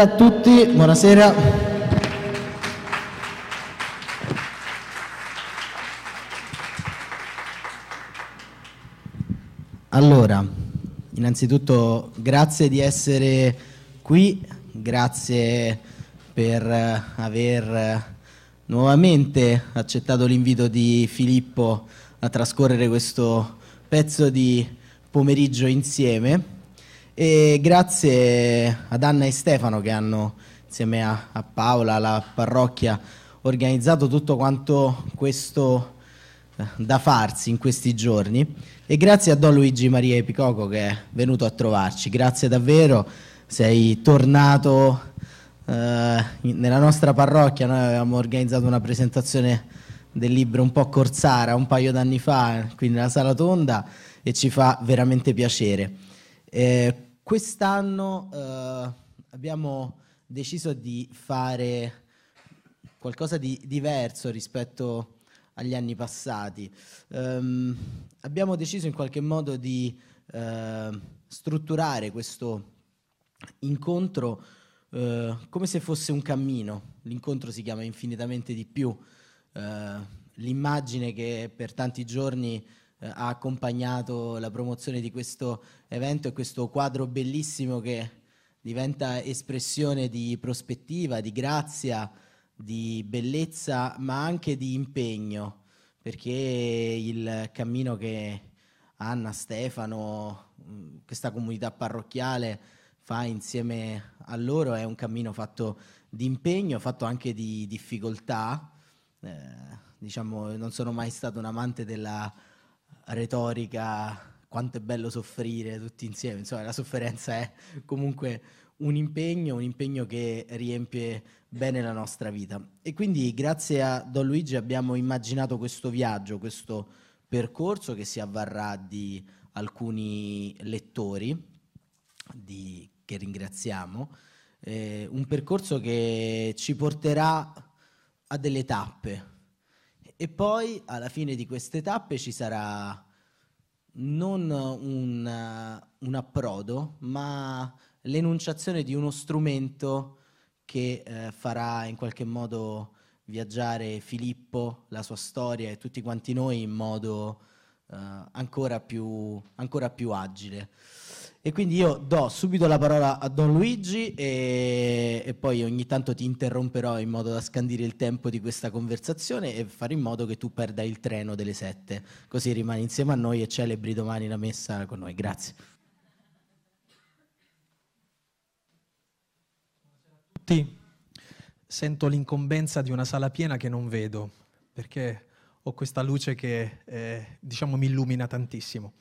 Buonasera a tutti, buonasera. Allora, innanzitutto grazie di essere qui, grazie per aver nuovamente accettato l'invito di Filippo a trascorrere questo pezzo di pomeriggio insieme e grazie ad Anna e Stefano che hanno insieme a, a Paola, alla parrocchia, organizzato tutto quanto questo eh, da farsi in questi giorni e grazie a Don Luigi Maria Epicoco che è venuto a trovarci. Grazie davvero, sei tornato eh, nella nostra parrocchia, noi avevamo organizzato una presentazione del libro un po' corsara un paio d'anni fa qui nella sala tonda e ci fa veramente piacere. Eh, Quest'anno eh, abbiamo deciso di fare qualcosa di diverso rispetto agli anni passati. Um, abbiamo deciso in qualche modo di uh, strutturare questo incontro uh, come se fosse un cammino. L'incontro si chiama infinitamente di più. Uh, l'immagine che per tanti giorni eh, ha accompagnato la promozione di questo evento e questo quadro bellissimo che diventa espressione di prospettiva, di grazia, di bellezza, ma anche di impegno, perché il cammino che Anna, Stefano, mm, questa comunità parrocchiale fa insieme a loro è un cammino fatto di impegno, fatto anche di difficoltà. Eh, diciamo, non sono mai stato un amante della retorica, quanto è bello soffrire tutti insieme, insomma la sofferenza è comunque un impegno, un impegno che riempie bene la nostra vita. E quindi grazie a Don Luigi abbiamo immaginato questo viaggio, questo percorso che si avvarrà di alcuni lettori di, che ringraziamo, eh, un percorso che ci porterà a delle tappe, e poi alla fine di queste tappe ci sarà non un, un approdo, ma l'enunciazione di uno strumento che eh, farà in qualche modo viaggiare Filippo, la sua storia e tutti quanti noi in modo eh, ancora, più, ancora più agile. E quindi io do subito la parola a Don Luigi e, e, poi ogni tanto ti interromperò in modo da scandire il tempo di questa conversazione e fare in modo che tu perda il treno delle sette, così rimani insieme a noi e celebri domani la messa con noi. Grazie. a Tutti sento l'incombenza di una sala piena che non vedo perché ho questa luce che eh, diciamo mi illumina tantissimo.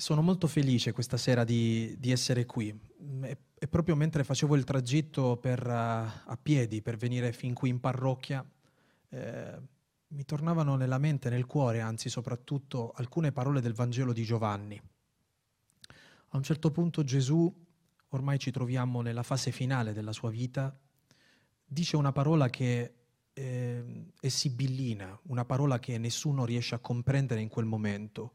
Sono molto felice questa sera di, di essere qui. E, mm, e, proprio mentre facevo il tragitto per, eh, a piedi per venire fin qui in parrocchia, eh, mi tornavano nella mente, nel cuore, anzi soprattutto, alcune parole del Vangelo di Giovanni. A un certo punto Gesù, ormai ci troviamo nella fase finale della sua vita, dice una parola che eh, è sibillina, una parola che nessuno riesce a comprendere in quel momento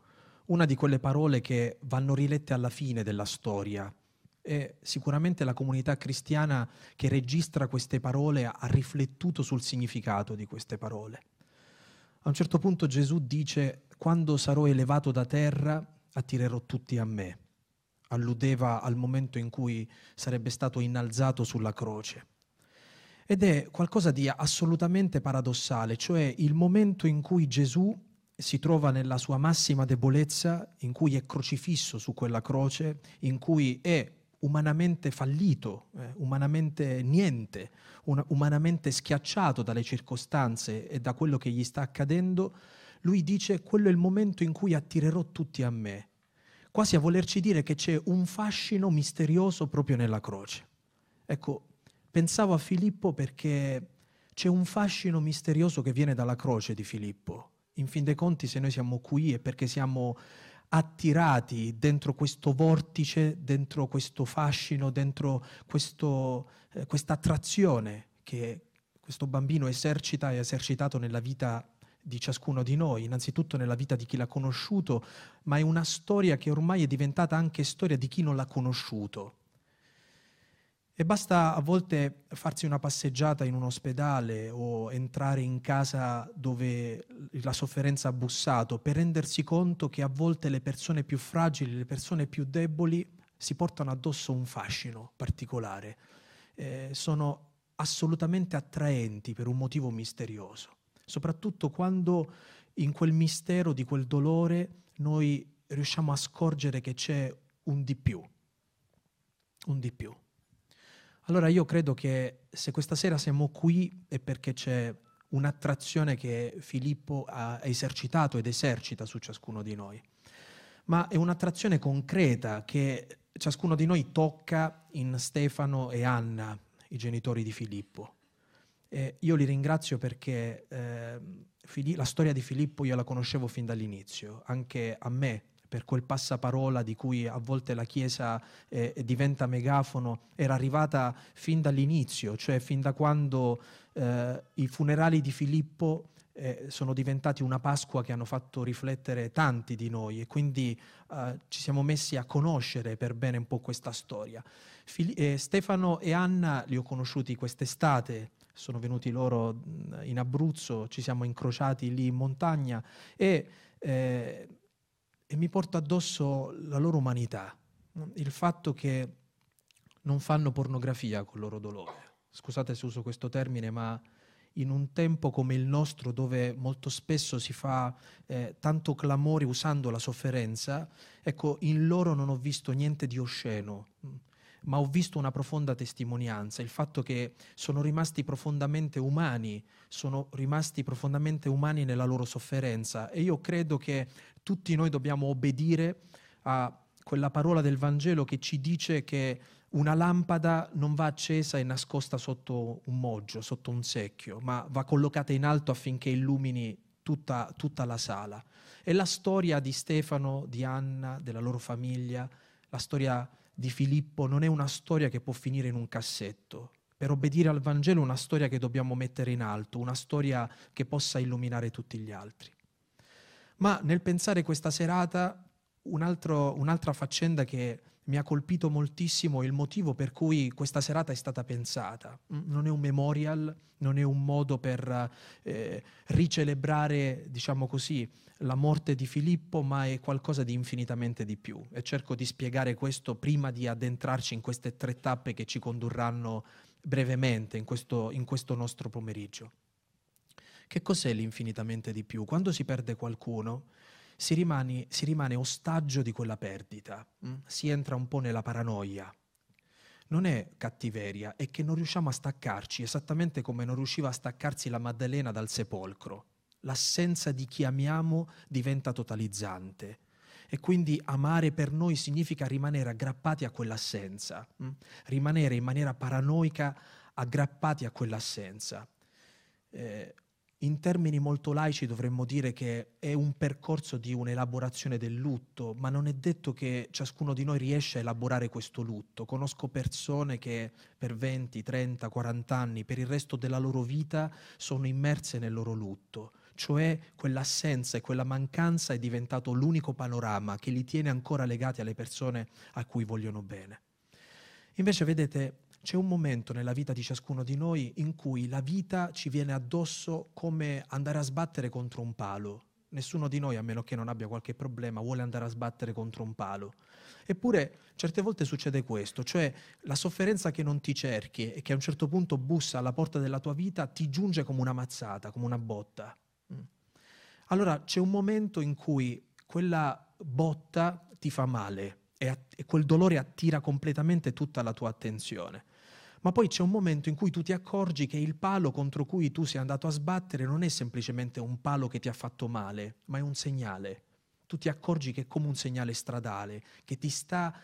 una di quelle parole che vanno rilette alla fine della storia. E sicuramente la comunità cristiana che registra queste parole ha riflettuto sul significato di queste parole. A un certo punto Gesù dice, quando sarò elevato da terra, attirerò tutti a me. Alludeva al momento in cui sarebbe stato innalzato sulla croce. Ed è qualcosa di assolutamente paradossale, cioè il momento in cui Gesù si trova nella sua massima debolezza, in cui è crocifisso su quella croce, in cui è umanamente fallito, eh, umanamente niente, un, umanamente schiacciato dalle circostanze e da quello che gli sta accadendo, lui dice quello è il momento in cui attirerò tutti a me, quasi a volerci dire che c'è un fascino misterioso proprio nella croce. Ecco, pensavo a Filippo perché c'è un fascino misterioso che viene dalla croce di Filippo, in fin dei conti se noi siamo qui è perché siamo attirati dentro questo vortice, dentro questo fascino, dentro questo, eh, questa attrazione che questo bambino esercita e ha esercitato nella vita di ciascuno di noi, innanzitutto nella vita di chi l'ha conosciuto, ma è una storia che ormai è diventata anche storia di chi non l'ha conosciuto. E basta a volte farsi una passeggiata in un ospedale o entrare in casa dove la sofferenza ha bussato per rendersi conto che a volte le persone più fragili, le persone più deboli si portano addosso un fascino particolare. Eh, sono assolutamente attraenti per un motivo misterioso, soprattutto quando in quel mistero di quel dolore noi riusciamo a scorgere che c'è un di più, un di più. Allora io credo che se questa sera siamo qui è perché c'è un'attrazione che Filippo ha esercitato ed esercita su ciascuno di noi, ma è un'attrazione concreta che ciascuno di noi tocca in Stefano e Anna, i genitori di Filippo. E io li ringrazio perché eh, la storia di Filippo io la conoscevo fin dall'inizio, anche a me per quel passaparola di cui a volte la Chiesa eh, diventa megafono, era arrivata fin dall'inizio, cioè fin da quando eh, i funerali di Filippo eh, sono diventati una Pasqua che hanno fatto riflettere tanti di noi e quindi eh, ci siamo messi a conoscere per bene un po' questa storia. Fili- eh, Stefano e Anna li ho conosciuti quest'estate, sono venuti loro in Abruzzo, ci siamo incrociati lì in montagna e eh, e mi porta addosso la loro umanità, il fatto che non fanno pornografia col loro dolore. Scusate se uso questo termine, ma in un tempo come il nostro dove molto spesso si fa eh, tanto clamore usando la sofferenza, ecco, in loro non ho visto niente di osceno ma ho visto una profonda testimonianza, il fatto che sono rimasti profondamente umani, sono rimasti profondamente umani nella loro sofferenza e io credo che tutti noi dobbiamo obbedire a quella parola del Vangelo che ci dice che una lampada non va accesa e nascosta sotto un moggio, sotto un secchio, ma va collocata in alto affinché illumini tutta, tutta, la sala. E la storia di Stefano, di Anna, della loro famiglia, la storia di Filippo non è una storia che può finire in un cassetto. Per obbedire al Vangelo è una storia che dobbiamo mettere in alto, una storia che possa illuminare tutti gli altri. Ma nel pensare questa serata, un altro, un'altra faccenda che mi ha colpito moltissimo il motivo per cui questa serata è stata pensata. Mm, non è un memorial, non è un modo per eh, ricelebrare, diciamo così, la morte di Filippo, ma è qualcosa di infinitamente di più. E cerco di spiegare questo prima di addentrarci in queste tre tappe che ci condurranno brevemente in questo, in questo nostro pomeriggio. Che cos'è l'infinitamente di più? Quando si perde qualcuno, si rimane, si rimane ostaggio di quella perdita, mm? si entra un po' nella paranoia. Non è cattiveria, è che non riusciamo a staccarci, esattamente come non riusciva a staccarsi la Maddalena dal sepolcro. L'assenza di chi amiamo diventa totalizzante, e quindi amare per noi significa rimanere aggrappati a quell'assenza, mm? rimanere in maniera paranoica aggrappati a quell'assenza. Eh, in termini molto laici dovremmo dire che è un percorso di un'elaborazione del lutto, ma non è detto che ciascuno di noi riesca a elaborare questo lutto. Conosco persone che per 20, 30, 40 anni, per il resto della loro vita, sono immerse nel loro lutto, cioè quell'assenza e quella mancanza è diventato l'unico panorama che li tiene ancora legati alle persone a cui vogliono bene. Invece, vedete, c'è un momento nella vita di ciascuno di noi in cui la vita ci viene addosso come andare a sbattere contro un palo. Nessuno di noi, a meno che non abbia qualche problema, vuole andare a sbattere contro un palo. Eppure certe volte succede questo, cioè la sofferenza che non ti cerchi e che a un certo punto bussa alla porta della tua vita ti giunge come una mazzata, come una botta. Mm. Allora c'è un momento in cui quella botta ti fa male e, att- e quel dolore attira completamente tutta la tua attenzione ma poi c'è un momento in cui tu ti accorgi che il palo contro cui tu sei andato a sbattere non è semplicemente un palo che ti ha fatto male, ma è un segnale. Tu ti accorgi che è come un segnale stradale, che ti sta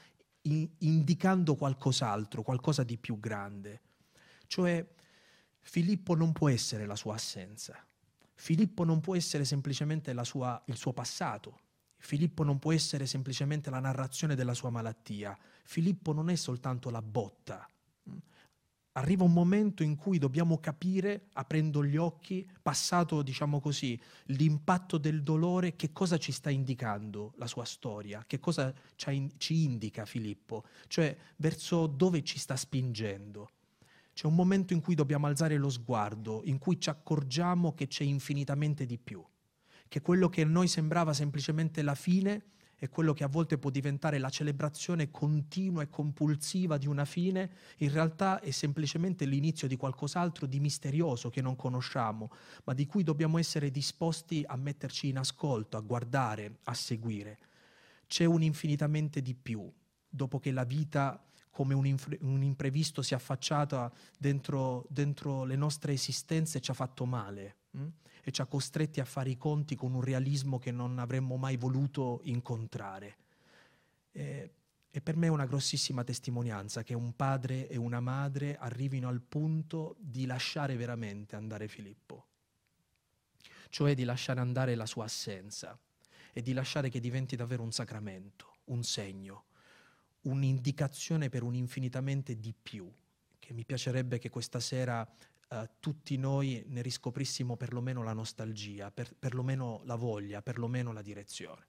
in- indicando qualcos'altro, qualcosa di più grande. Cioè, Filippo non può essere la sua assenza. Filippo non può essere semplicemente sua, il suo passato. Filippo non può essere semplicemente la narrazione della sua malattia. Filippo non è soltanto la botta, arriva un momento in cui dobbiamo capire, aprendo gli occhi, passato, diciamo così, l'impatto del dolore, che cosa ci sta indicando la sua storia, che cosa ci indica Filippo, cioè verso dove ci sta spingendo. C'è un momento in cui dobbiamo alzare lo sguardo, in cui ci accorgiamo che c'è infinitamente di più, che quello che a noi sembrava semplicemente la fine e quello che a volte può diventare la celebrazione continua e compulsiva di una fine, in realtà è semplicemente l'inizio di qualcos'altro di misterioso che non conosciamo, ma di cui dobbiamo essere disposti a metterci in ascolto, a guardare, a seguire. C'è un infinitamente di più, dopo che la vita come un, infre- un imprevisto si è affacciata dentro, dentro le nostre esistenze e ci ha fatto male Mm? e ci ha costretti a fare i conti con un realismo che non avremmo mai voluto incontrare. E, e per me è una grossissima testimonianza che un padre e una madre arrivino al punto di lasciare veramente andare Filippo, cioè di lasciare andare la sua assenza e di lasciare che diventi davvero un sacramento, un segno, un'indicazione per un infinitamente di più, che mi piacerebbe che questa sera eh, tutti noi ne riscoprissimo perlomeno la nostalgia, per, perlomeno la voglia, perlomeno la direzione.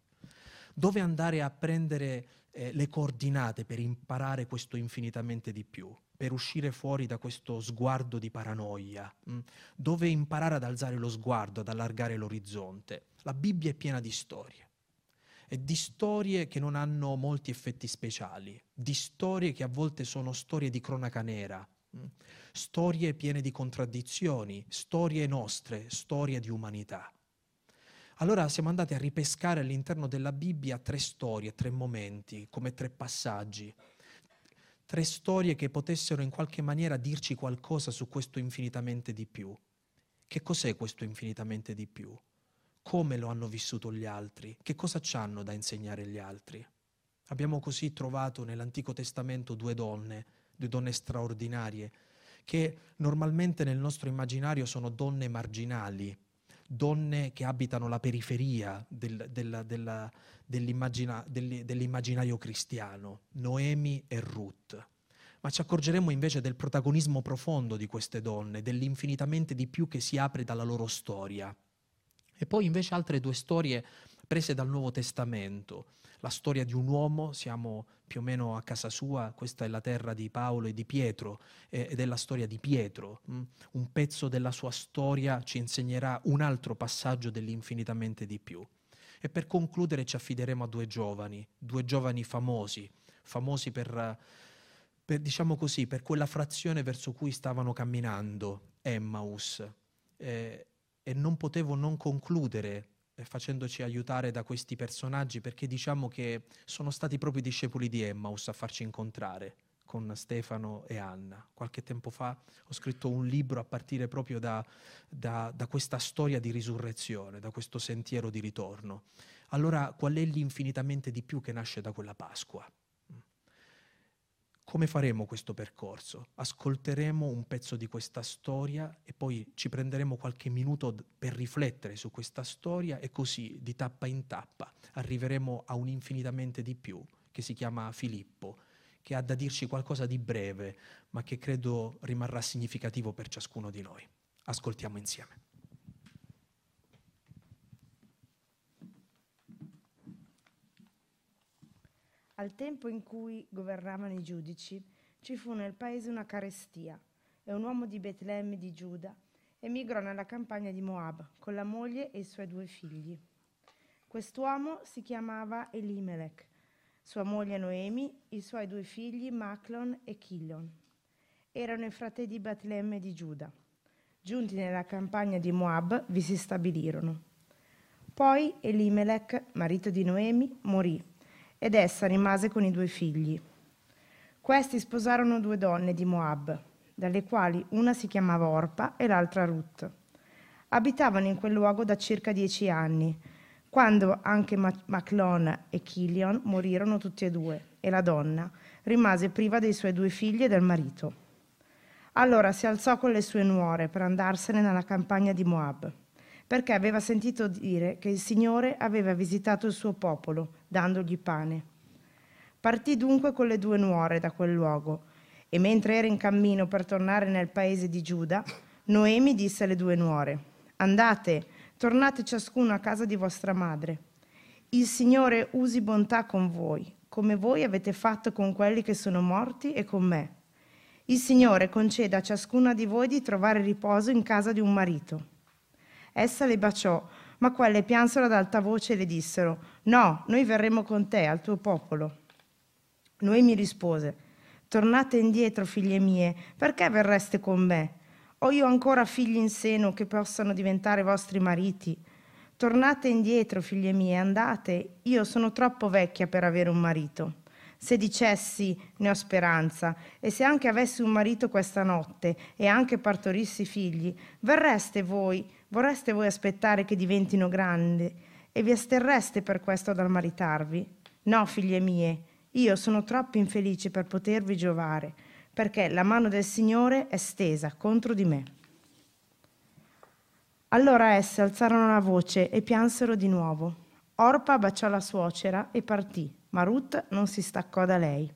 Dove andare a prendere eh, le coordinate per imparare questo infinitamente di più, per uscire fuori da questo sguardo di paranoia? Mh? Mm? Dove imparare ad alzare lo sguardo, ad allargare l'orizzonte? La Bibbia è piena di storie e di storie che non hanno molti effetti speciali, di storie che a volte sono storie di cronaca nera, Mm. Storie piene di contraddizioni, storie nostre, storie di umanità. Allora siamo andati a ripescare all'interno della Bibbia tre storie, tre momenti, come tre passaggi, tre storie che potessero in qualche maniera dirci qualcosa su questo infinitamente di più. Che cos'è questo infinitamente di più? Come lo hanno vissuto gli altri? Che cosa ci hanno da insegnare gli altri? Abbiamo così trovato nell'Antico Testamento due donne di donne straordinarie, che normalmente nel nostro immaginario sono donne marginali, donne che abitano la periferia del, della, della, dell'immagina, del, dell'immaginario cristiano, Noemi e Ruth. Ma ci accorgeremo invece del protagonismo profondo di queste donne, dell'infinitamente di più che si apre dalla loro storia. E poi invece altre due storie prese dal Nuovo Testamento, la storia di un uomo, siamo più o meno a casa sua, questa è la terra di Paolo e di Pietro eh, ed è la storia di Pietro. Mm? Un pezzo della sua storia ci insegnerà un altro passaggio dell'infinitamente di più. E per concludere ci affideremo a due giovani, due giovani famosi, famosi per, per diciamo così, per quella frazione verso cui stavano camminando, Emmaus. Eh, e non potevo non concludere eh, facendoci aiutare da questi personaggi, perché diciamo che sono stati proprio i discepoli di Emmaus a farci incontrare con Stefano e Anna. Qualche tempo fa ho scritto un libro a partire proprio da, da, da questa storia di risurrezione, da questo sentiero di ritorno. Allora qual è l'infinitamente di più che nasce da quella Pasqua? come faremo questo percorso? Ascolteremo un pezzo di questa storia e poi ci prenderemo qualche minuto per riflettere su questa storia e così di tappa in tappa arriveremo a un infinitamente di più che si chiama Filippo, che ha da dirci qualcosa di breve, ma che credo rimarrà significativo per ciascuno di noi. Ascoltiamo insieme. Al tempo in cui governavano i giudici, ci fu nel paese una carestia e un uomo di Betlemme di Giuda emigrò nella campagna di Moab con la moglie e i suoi due figli. Quest'uomo si chiamava Elimelech, sua moglie Noemi, i suoi due figli Maclon e Chilion. Erano i fratelli di Betlemme di Giuda. Giunti nella campagna di Moab, vi si stabilirono. Poi Elimelech, marito di Noemi, morì ed essa rimase con i due figli. Questi sposarono due donne di Moab, dalle quali una si chiamava Orpa e l'altra Ruth. Abitavano in quel luogo da circa dieci anni, quando anche Maclon e Chilion morirono tutti e due, e la donna rimase priva dei suoi due figli e del marito. Allora si alzò con le sue nuore per andarsene nella campagna di Moab, perché aveva sentito dire che il Signore aveva visitato il suo popolo dandogli pane. Partì dunque con le due nuore da quel luogo, e mentre era in cammino per tornare nel paese di Giuda, Noemi disse alle due nuore, Andate, tornate ciascuno a casa di vostra madre. Il Signore usi bontà con voi, come voi avete fatto con quelli che sono morti e con me. Il Signore conceda a ciascuna di voi di trovare riposo in casa di un marito. Essa le baciò, ma quelle piansero ad alta voce e le dissero, No, noi verremo con te, al tuo popolo. mi rispose, Tornate indietro, figlie mie, perché verreste con me? Ho io ancora figli in seno che possano diventare vostri mariti? Tornate indietro, figlie mie, andate, io sono troppo vecchia per avere un marito. Se dicessi ne ho speranza, e se anche avessi un marito questa notte e anche partorissi figli, verreste voi Vorreste voi aspettare che diventino grandi e vi asterreste per questo dal maritarvi? No, figlie mie, io sono troppo infelice per potervi giovare, perché la mano del Signore è stesa contro di me. Allora esse alzarono la voce e piansero di nuovo. Orpa baciò la suocera e partì, ma Ruth non si staccò da lei.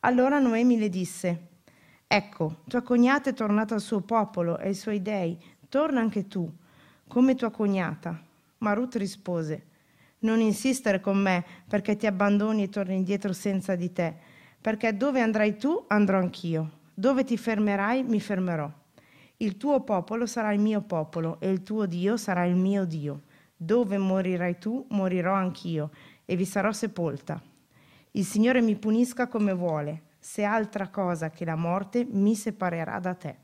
Allora Noemi le disse, Ecco, tua cognata è tornata al suo popolo e ai suoi dei, torna anche tu, come tua cognata. Ma Ruth rispose, non insistere con me perché ti abbandoni e torni indietro senza di te, perché dove andrai tu andrò anch'io, dove ti fermerai mi fermerò. Il tuo popolo sarà il mio popolo e il tuo Dio sarà il mio Dio. Dove morirai tu morirò anch'io e vi sarò sepolta. Il Signore mi punisca come vuole, se altra cosa che la morte mi separerà da te.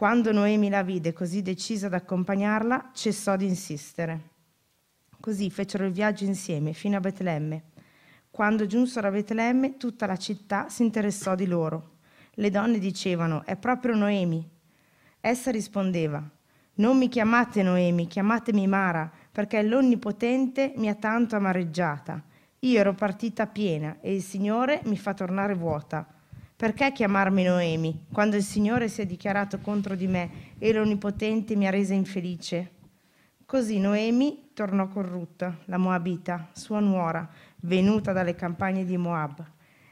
Quando Noemi la vide così decisa ad accompagnarla, cessò di insistere. Così fecero il viaggio insieme fino a Betlemme. Quando giunsero a Betlemme, tutta la città si interessò di loro. Le donne dicevano: È proprio Noemi. Essa rispondeva: Non mi chiamate Noemi, chiamatemi Mara, perché l'Onnipotente mi ha tanto amareggiata. Io ero partita piena e il Signore mi fa tornare vuota. Perché chiamarmi Noemi, quando il Signore si è dichiarato contro di me e l'Onipotente mi ha resa infelice? Così Noemi tornò con Ruth, la Moabita, sua nuora, venuta dalle campagne di Moab.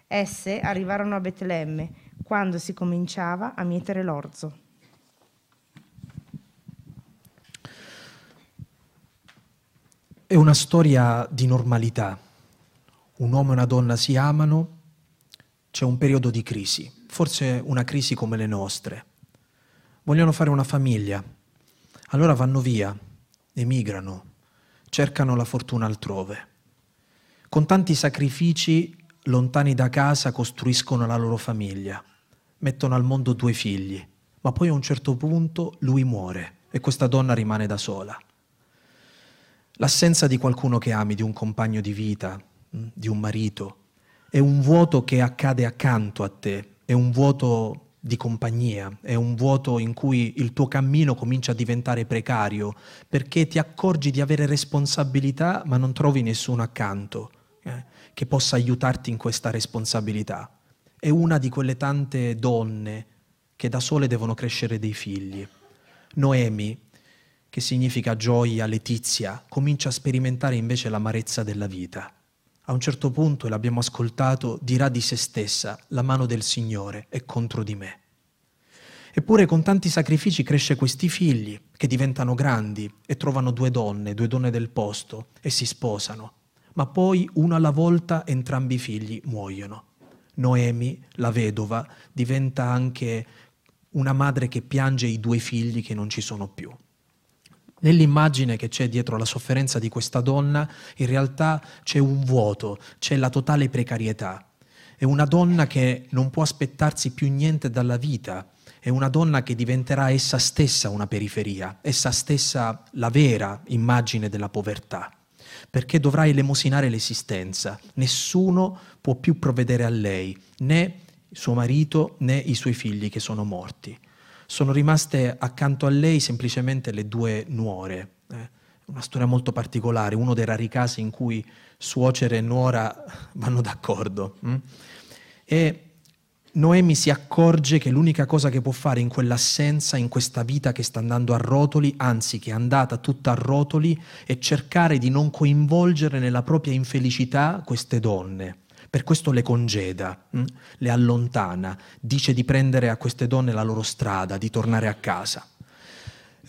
Esse arrivarono a Betlemme quando si cominciava a mietere l'orzo. È una storia di normalità. Un uomo e una donna si amano, c'è un periodo di crisi, forse una crisi come le nostre. Vogliono fare una famiglia. Allora vanno via, emigrano, cercano la fortuna altrove. Con tanti sacrifici, lontani da casa, costruiscono la loro famiglia. Mettono al mondo due figli, ma poi a un certo punto lui muore e questa donna rimane da sola. L'assenza di qualcuno che ami, di un compagno di vita, di un marito, è un vuoto che accade accanto a te, è un vuoto di compagnia, è un vuoto in cui il tuo cammino comincia a diventare precario, perché ti accorgi di avere responsabilità ma non trovi nessuno accanto eh, che possa aiutarti in questa responsabilità. È una di quelle tante donne che da sole devono crescere dei figli. Noemi, che significa gioia, letizia, comincia a sperimentare invece l'amarezza della vita a un certo punto, e l'abbiamo ascoltato, dirà di se stessa, la mano del Signore è contro di me. Eppure con tanti sacrifici cresce questi figli, che diventano grandi e trovano due donne, due donne del posto, e si sposano. Ma poi, una alla volta, entrambi i figli muoiono. Noemi, la vedova, diventa anche una madre che piange i due figli che non ci sono più. Nell'immagine che c'è dietro la sofferenza di questa donna, in realtà c'è un vuoto, c'è la totale precarietà. È una donna che non può aspettarsi più niente dalla vita, è una donna che diventerà essa stessa una periferia, essa stessa la vera immagine della povertà, perché dovrà elemosinare l'esistenza. Nessuno può più provvedere a lei, né suo marito né i suoi figli che sono morti sono rimaste accanto a lei semplicemente le due nuore. Eh, una storia molto particolare, uno dei rari casi in cui suocere e nuora vanno d'accordo. Mm? E Noemi si accorge che l'unica cosa che può fare in quell'assenza, in questa vita che sta andando a rotoli, anzi che è andata tutta a rotoli, è cercare di non coinvolgere nella propria infelicità queste donne. Per questo le congeda, mm? le allontana, dice di prendere a queste donne la loro strada, di tornare a casa.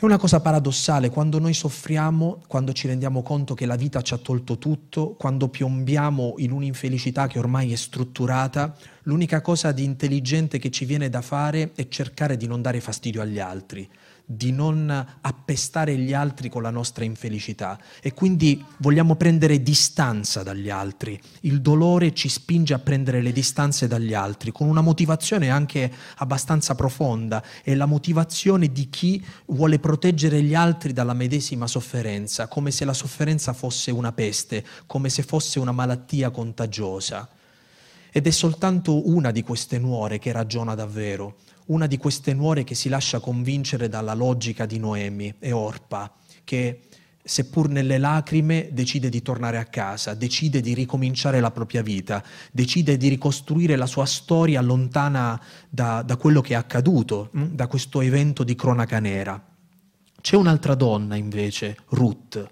È una cosa paradossale quando noi soffriamo, quando ci rendiamo conto che la vita ci ha tolto tutto, quando piombiamo in un'infelicità che ormai è strutturata, l'unica cosa di intelligente che ci viene da fare è cercare di non dare fastidio agli altri, di non appestare gli altri con la nostra infelicità e quindi vogliamo prendere distanza dagli altri. Il dolore ci spinge a prendere le distanze dagli altri con una motivazione anche abbastanza profonda, è la motivazione di chi vuole proteggere gli altri dalla medesima sofferenza, come se la sofferenza fosse una peste, come se fosse una malattia contagiosa. Ed è soltanto una di queste nuore che ragiona davvero una di queste nuore che si lascia convincere dalla logica di Noemi e Orpa, che seppur nelle lacrime decide di tornare a casa, decide di ricominciare la propria vita, decide di ricostruire la sua storia lontana da, da quello che è accaduto, mm, da questo evento di cronaca nera. C'è un'altra donna invece, Ruth,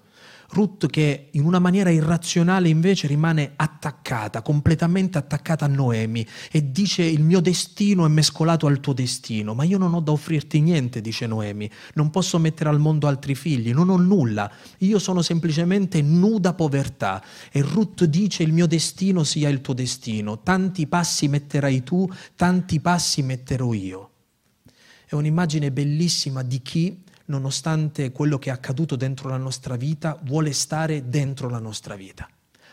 Ruth che in una maniera irrazionale invece rimane attaccata, completamente attaccata a Noemi e dice il mio destino è mescolato al tuo destino, ma io non ho da offrirti niente, dice Noemi, non posso mettere al mondo altri figli, non ho nulla, io sono semplicemente nuda povertà e Ruth dice il mio destino sia il tuo destino, tanti passi metterai tu, tanti passi metterò io. È un'immagine bellissima di chi nonostante quello che è accaduto dentro la nostra vita, vuole stare dentro la nostra vita.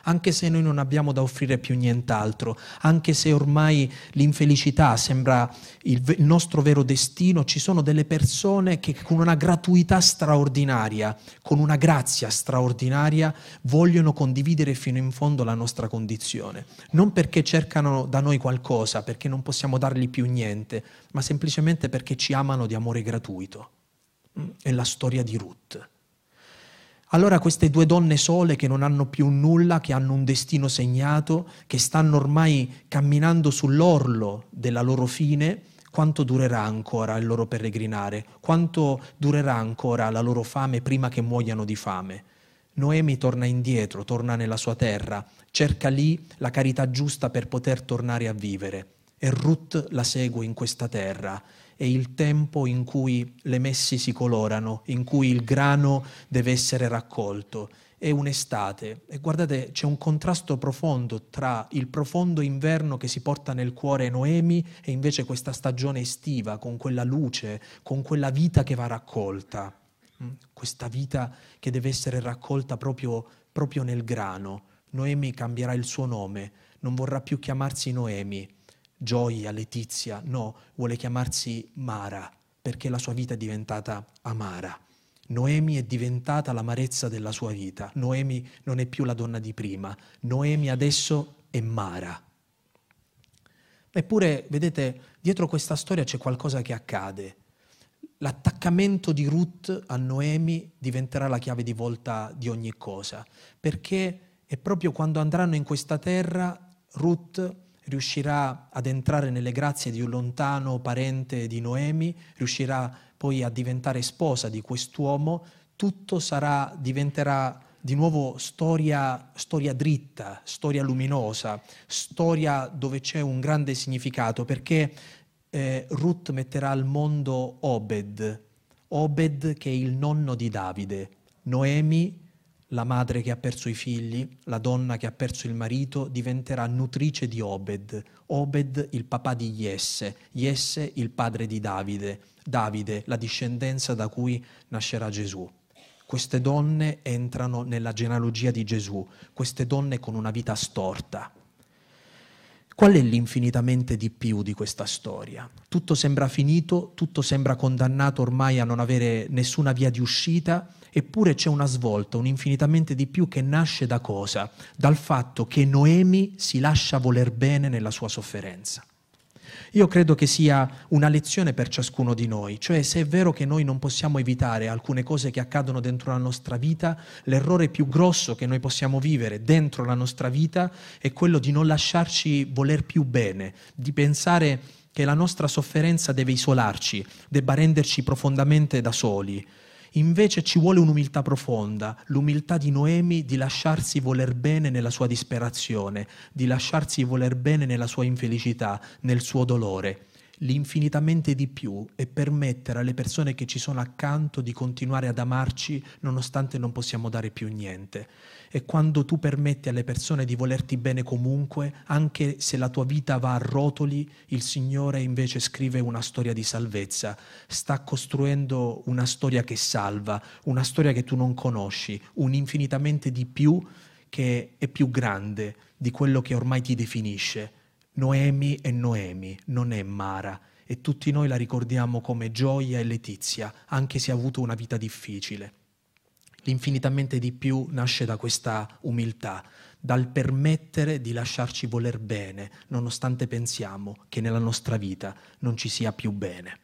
Anche se noi non abbiamo da offrire più nient'altro, anche se ormai l'infelicità sembra il, v- il nostro vero destino, ci sono delle persone che con una gratuità straordinaria, con una grazia straordinaria, vogliono condividere fino in fondo la nostra condizione. Non perché cercano da noi qualcosa, perché non possiamo dargli più niente, ma semplicemente perché ci amano di amore gratuito è la storia di Ruth. Allora queste due donne sole che non hanno più nulla, che hanno un destino segnato, che stanno ormai camminando sull'orlo della loro fine, quanto durerà ancora il loro peregrinare? Quanto durerà ancora la loro fame prima che muoiano di fame? Noemi torna indietro, torna nella sua terra, cerca lì la carità giusta per poter tornare a vivere e Ruth la segue in questa terra è il tempo in cui le messi si colorano, in cui il grano deve essere raccolto. È un'estate e guardate c'è un contrasto profondo tra il profondo inverno che si porta nel cuore Noemi e invece questa stagione estiva con quella luce, con quella vita che va raccolta, mm, questa vita che deve essere raccolta proprio, proprio nel grano. Noemi cambierà il suo nome, non vorrà più chiamarsi Noemi, Gioia, Letizia, no, vuole chiamarsi Mara, perché la sua vita è diventata amara. Noemi è diventata l'amarezza della sua vita. Noemi non è più la donna di prima. Noemi adesso è Mara. Eppure, vedete, dietro questa storia c'è qualcosa che accade. L'attaccamento di Ruth a Noemi diventerà la chiave di volta di ogni cosa, perché è proprio quando andranno in questa terra Ruth riuscirà ad entrare nelle grazie di un lontano parente di Noemi, riuscirà poi a diventare sposa di quest'uomo, tutto sarà, diventerà di nuovo storia, storia dritta, storia luminosa, storia dove c'è un grande significato, perché eh, Ruth metterà al mondo Obed, Obed che è il nonno di Davide, Noemi la madre che ha perso i figli, la donna che ha perso il marito, diventerà nutrice di Obed, Obed il papà di Jesse, Jesse il padre di Davide, Davide la discendenza da cui nascerà Gesù. Queste donne entrano nella genealogia di Gesù, queste donne con una vita storta, Qual è l'infinitamente di più di questa storia? Tutto sembra finito, tutto sembra condannato ormai a non avere nessuna via di uscita, eppure c'è una svolta, un infinitamente di più che nasce da cosa? Dal fatto che Noemi si lascia voler bene nella sua sofferenza. Io credo che sia una lezione per ciascuno di noi, cioè se è vero che noi non possiamo evitare alcune cose che accadono dentro la nostra vita, l'errore più grosso che noi possiamo vivere dentro la nostra vita è quello di non lasciarci voler più bene, di pensare che la nostra sofferenza deve isolarci, debba renderci profondamente da soli. Invece ci vuole un'umiltà profonda, l'umiltà di Noemi di lasciarsi voler bene nella sua disperazione, di lasciarsi voler bene nella sua infelicità, nel suo dolore l'infinitamente di più e permettere alle persone che ci sono accanto di continuare ad amarci nonostante non possiamo dare più niente è quando tu permetti alle persone di volerti bene comunque, anche se la tua vita va a rotoli, il Signore invece scrive una storia di salvezza, sta costruendo una storia che salva, una storia che tu non conosci, un infinitamente di più che è più grande di quello che ormai ti definisce. Noemi è Noemi, non è Mara e tutti noi la ricordiamo come gioia e letizia, anche se ha avuto una vita difficile. L'infinitamente di più nasce da questa umiltà, dal permettere di lasciarci voler bene, nonostante pensiamo che nella nostra vita non ci sia più bene.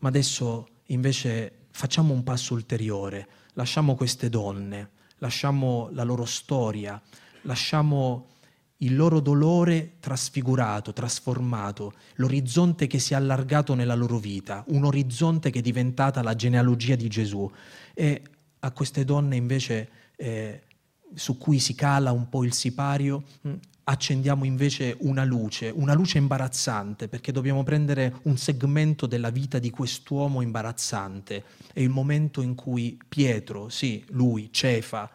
Ma adesso invece facciamo un passo ulteriore, lasciamo queste donne, lasciamo la loro storia, lasciamo il loro dolore trasfigurato, trasformato, l'orizzonte che si è allargato nella loro vita, un orizzonte che è diventata la genealogia di Gesù. E a queste donne invece eh, su cui si cala un po' il sipario, mh, mm, accendiamo invece una luce, una luce imbarazzante, perché dobbiamo prendere un segmento della vita di quest'uomo imbarazzante. È il momento in cui Pietro, sì, lui, Cefa,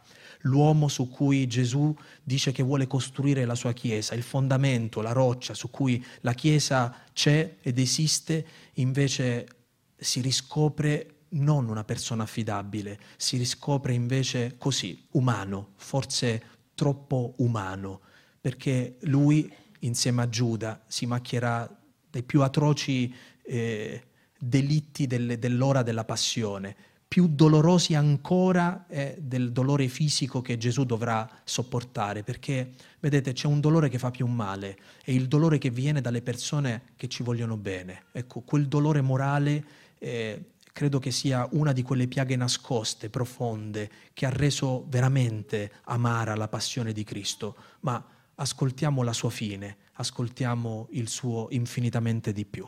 l'uomo su cui Gesù dice che vuole costruire la sua Chiesa, il fondamento, la roccia su cui la Chiesa c'è ed esiste, invece si riscopre non una persona affidabile, si riscopre invece così, umano, forse troppo umano, perché lui insieme a Giuda si macchierà dei più atroci eh, delitti delle, dell'ora della passione, più dolorosi ancora eh, del dolore fisico che Gesù dovrà sopportare, perché vedete c'è un dolore che fa più male, è il dolore che viene dalle persone che ci vogliono bene, ecco, quel dolore morale eh, credo che sia una di quelle piaghe nascoste, profonde, che ha reso veramente amara la passione di Cristo, ma ascoltiamo la sua fine, ascoltiamo il suo infinitamente di più.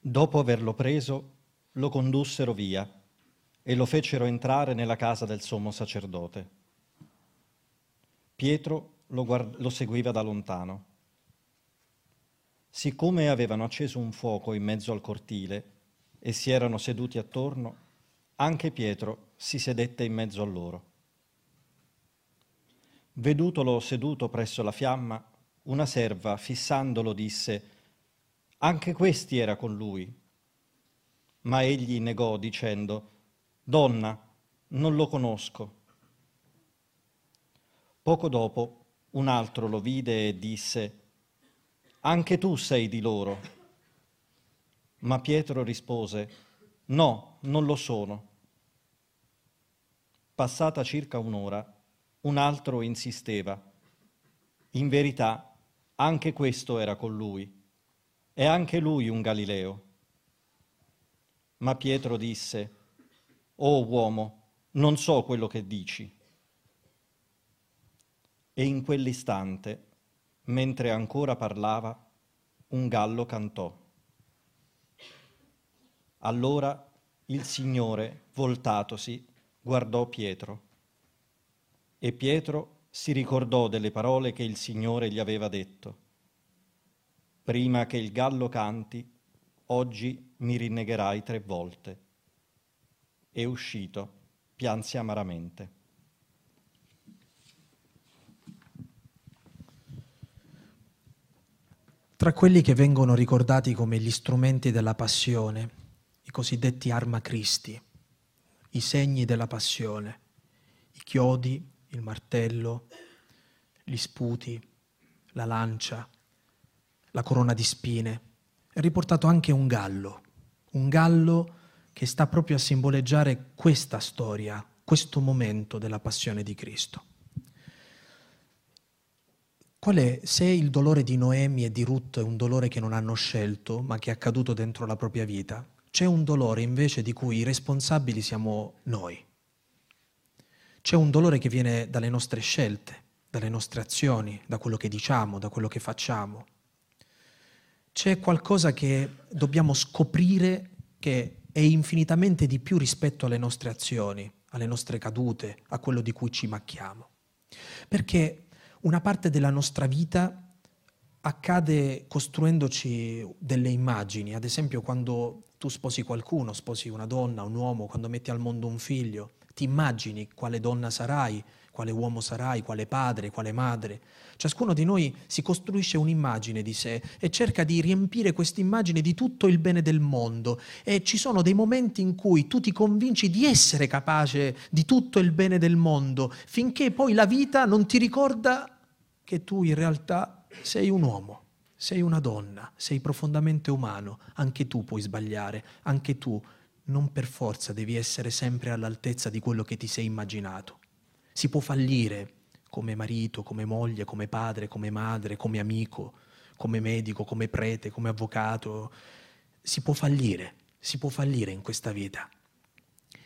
Dopo averlo preso, lo condussero via e lo fecero entrare nella casa del sommo sacerdote. Pietro lo, guard- lo seguiva da lontano. Siccome avevano acceso un fuoco in mezzo al cortile e si erano seduti attorno, anche Pietro si sedette in mezzo a loro. Vedutolo seduto presso la fiamma, una serva, fissandolo, disse, anche questi era con lui. Ma egli negò dicendo, Donna, non lo conosco. Poco dopo un altro lo vide e disse, Anche tu sei di loro. Ma Pietro rispose, No, non lo sono. Passata circa un'ora, un altro insisteva. In verità, anche questo era con lui. È anche lui un Galileo. Ma Pietro disse, o oh uomo, non so quello che dici. E in quell'istante, mentre ancora parlava, un gallo cantò. Allora il Signore, voltatosi, guardò Pietro. E Pietro si ricordò delle parole che il Signore gli aveva detto. Prima che il gallo canti, oggi mi rinnegherai tre volte e uscito, pianse amaramente. Tra quelli che vengono ricordati come gli strumenti della passione, i cosiddetti arma Cristi, i segni della passione, i chiodi, il martello, gli sputi, la lancia, la corona di spine, è riportato anche un gallo, un gallo che che sta proprio a simboleggiare questa storia, questo momento della passione di Cristo. Qual è, se il dolore di Noemi e di Ruth è un dolore che non hanno scelto, ma che è accaduto dentro la propria vita, c'è un dolore invece di cui i responsabili siamo noi. C'è un dolore che viene dalle nostre scelte, dalle nostre azioni, da quello che diciamo, da quello che facciamo. C'è qualcosa che dobbiamo scoprire che è infinitamente di più rispetto alle nostre azioni, alle nostre cadute, a quello di cui ci macchiamo. Perché una parte della nostra vita accade costruendoci delle immagini, ad esempio quando tu sposi qualcuno, sposi una donna, un uomo, quando metti al mondo un figlio, ti immagini quale donna sarai, quale uomo sarai, quale padre, quale madre, Ciascuno di noi si costruisce un'immagine di sé e cerca di riempire questa immagine di tutto il bene del mondo e ci sono dei momenti in cui tu ti convinci di essere capace di tutto il bene del mondo, finché poi la vita non ti ricorda che tu in realtà sei un uomo. Sei una donna, sei profondamente umano, anche tu puoi sbagliare, anche tu non per forza devi essere sempre all'altezza di quello che ti sei immaginato. Si può fallire, come marito, come moglie, come padre, come madre, come amico, come medico, come prete, come avvocato. Si può fallire, si può fallire in questa vita.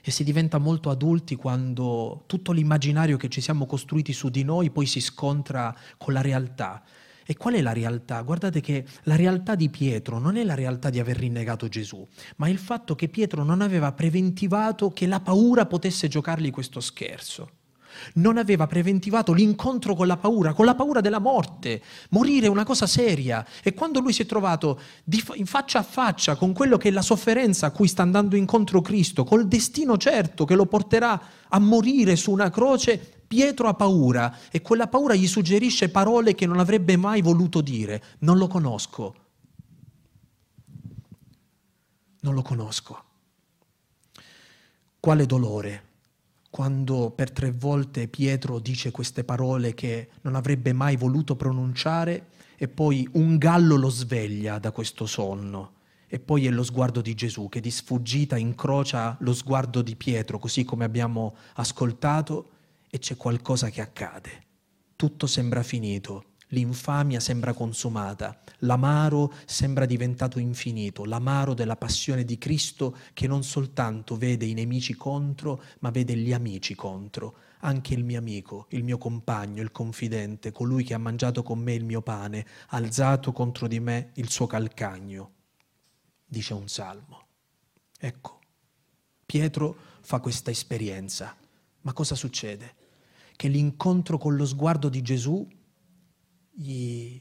E si diventa molto adulti quando tutto l'immaginario che ci siamo costruiti su di noi poi si scontra con la realtà. E qual è la realtà? Guardate che la realtà di Pietro non è la realtà di aver rinnegato Gesù, ma il fatto che Pietro non aveva preventivato che la paura potesse giocargli questo scherzo non aveva preventivato l'incontro con la paura, con la paura della morte. Morire è una cosa seria e quando lui si è trovato in faccia a faccia con quello che è la sofferenza a cui sta andando incontro Cristo, col destino certo che lo porterà a morire su una croce, Pietro ha paura e quella paura gli suggerisce parole che non avrebbe mai voluto dire. Non lo conosco. Non lo conosco. Quale dolore quando per tre volte Pietro dice queste parole che non avrebbe mai voluto pronunciare e poi un gallo lo sveglia da questo sonno. E poi è lo sguardo di Gesù che di sfuggita incrocia lo sguardo di Pietro, così come abbiamo ascoltato, e c'è qualcosa che accade. Tutto sembra finito, l'infamia sembra consumata, l'amaro sembra diventato infinito, l'amaro della passione di Cristo che non soltanto vede i nemici contro, ma vede gli amici contro. Anche il mio amico, il mio compagno, il confidente, colui che ha mangiato con me il mio pane, ha alzato contro di me il suo calcagno, dice un salmo. Ecco, Pietro fa questa esperienza. Ma cosa succede? Che l'incontro con lo sguardo di Gesù gli,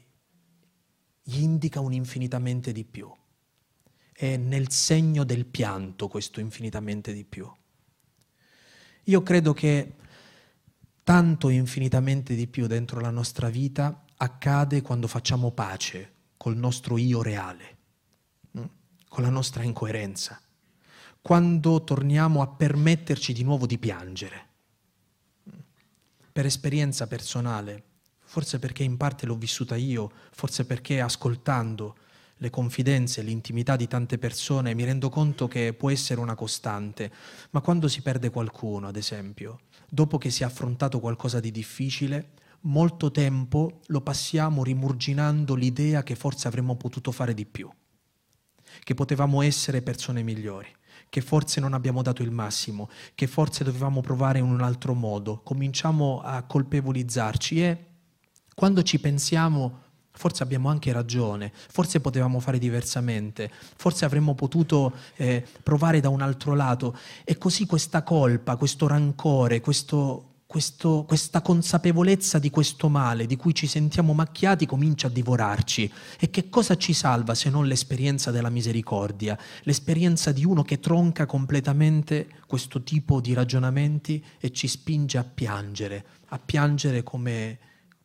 gli indica un infinitamente di più. È nel segno del pianto questo infinitamente di più. Io credo che tanto infinitamente di più dentro la nostra vita accade quando facciamo pace col nostro io reale, mm, con la nostra incoerenza, quando torniamo a permetterci di nuovo di piangere. Mm. Per esperienza personale, forse perché in parte l'ho vissuta io, forse perché ascoltando le confidenze, l'intimità di tante persone, mi rendo conto che può essere una costante, ma quando si perde qualcuno, ad esempio, dopo che si è affrontato qualcosa di difficile, molto tempo lo passiamo rimurginando l'idea che forse avremmo potuto fare di più, che potevamo essere persone migliori, che forse non abbiamo dato il massimo, che forse dovevamo provare in un altro modo. Cominciamo a colpevolizzarci e quando ci pensiamo forse abbiamo anche ragione, forse potevamo fare diversamente, forse avremmo potuto eh, provare da un altro lato. E così questa colpa, questo rancore, questo, questo, questa consapevolezza di questo male di cui ci sentiamo macchiati comincia a divorarci. E che cosa ci salva se non l'esperienza della misericordia, l'esperienza di uno che tronca completamente questo tipo di ragionamenti e ci spinge a piangere, a piangere come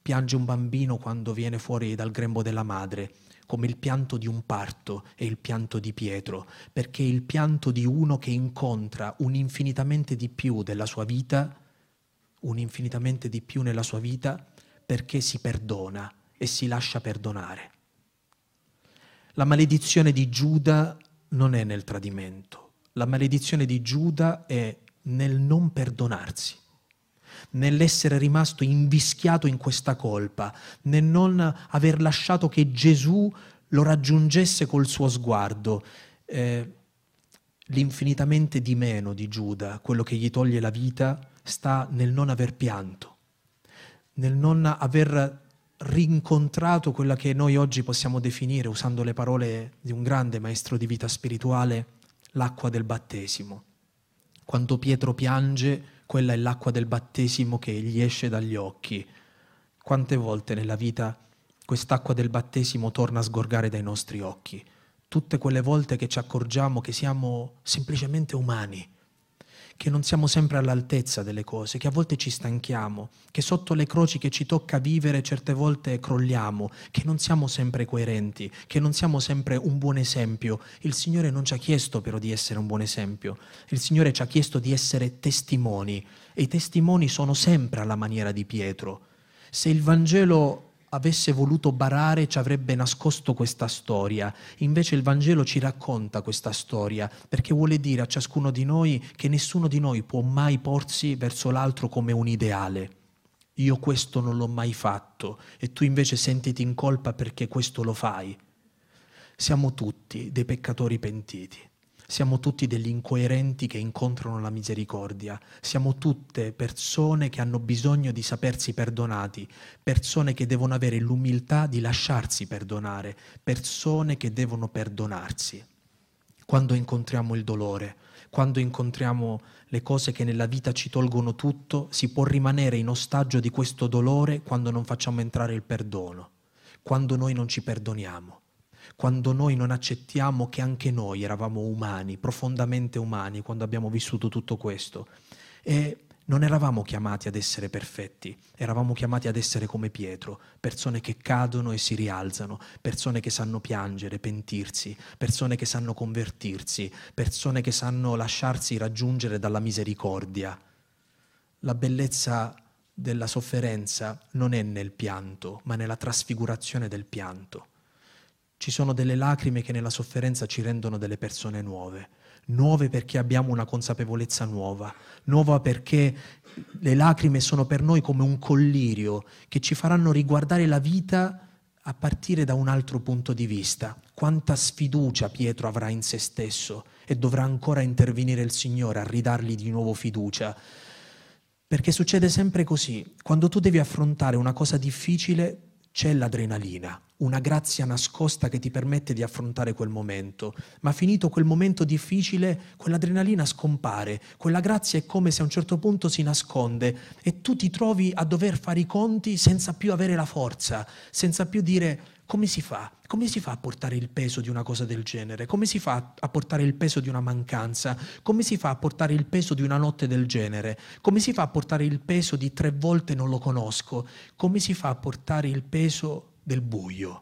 Piange un bambino quando viene fuori dal grembo della madre, come il pianto di un parto e il pianto di Pietro, perché il pianto di uno che incontra un infinitamente di più della sua vita, un infinitamente di più nella sua vita, perché si perdona e si lascia perdonare. La maledizione di Giuda non è nel tradimento, la maledizione di Giuda è nel non perdonarsi nell'essere rimasto invischiato in questa colpa, nel non aver lasciato che Gesù lo raggiungesse col suo sguardo. Eh, l'infinitamente di meno di Giuda, quello che gli toglie la vita, sta nel non aver pianto, nel non aver rincontrato quella che noi oggi possiamo definire, usando le parole di un grande maestro di vita spirituale, l'acqua del battesimo. Quando Pietro piange, quella è l'acqua del battesimo che gli esce dagli occhi. Quante volte nella vita quest'acqua del battesimo torna a sgorgare dai nostri occhi? Tutte quelle volte che ci accorgiamo che siamo semplicemente umani che non siamo sempre all'altezza delle cose, che a volte ci stanchiamo, che sotto le croci che ci tocca vivere certe volte crolliamo, che non siamo sempre coerenti, che non siamo sempre un buon esempio. Il Signore non ci ha chiesto però di essere un buon esempio, il Signore ci ha chiesto di essere testimoni e i testimoni sono sempre alla maniera di Pietro. Se il Vangelo avesse voluto barare ci avrebbe nascosto questa storia. Invece il Vangelo ci racconta questa storia perché vuole dire a ciascuno di noi che nessuno di noi può mai porsi verso l'altro come un ideale. Io questo non l'ho mai fatto e tu invece sentiti in colpa perché questo lo fai. Siamo tutti dei peccatori pentiti. Siamo tutti degli incoerenti che incontrano la misericordia, siamo tutte persone che hanno bisogno di sapersi perdonati, persone che devono avere l'umiltà di lasciarsi perdonare, persone che devono perdonarsi. Quando incontriamo il dolore, quando incontriamo le cose che nella vita ci tolgono tutto, si può rimanere in ostaggio di questo dolore quando non facciamo entrare il perdono, quando noi non ci perdoniamo quando noi non accettiamo che anche noi eravamo umani, profondamente umani, quando abbiamo vissuto tutto questo. E non eravamo chiamati ad essere perfetti, eravamo chiamati ad essere come Pietro, persone che cadono e si rialzano, persone che sanno piangere, pentirsi, persone che sanno convertirsi, persone che sanno lasciarsi raggiungere dalla misericordia. La bellezza della sofferenza non è nel pianto, ma nella trasfigurazione del pianto. Ci sono delle lacrime che nella sofferenza ci rendono delle persone nuove, nuove perché abbiamo una consapevolezza nuova, nuova perché le lacrime sono per noi come un collirio che ci faranno riguardare la vita a partire da un altro punto di vista. Quanta sfiducia Pietro avrà in se stesso e dovrà ancora intervenire il Signore a ridargli di nuovo fiducia. Perché succede sempre così, quando tu devi affrontare una cosa difficile, c'è l'adrenalina, una grazia nascosta che ti permette di affrontare quel momento, ma finito quel momento difficile, quell'adrenalina scompare, quella grazia è come se a un certo punto si nasconde e tu ti trovi a dover fare i conti senza più avere la forza, senza più dire come si fa? Come si fa a portare il peso di una cosa del genere? Come si fa a portare il peso di una mancanza? Come si fa a portare il peso di una notte del genere? Come si fa a portare il peso di tre volte non lo conosco? Come si fa a portare il peso del buio?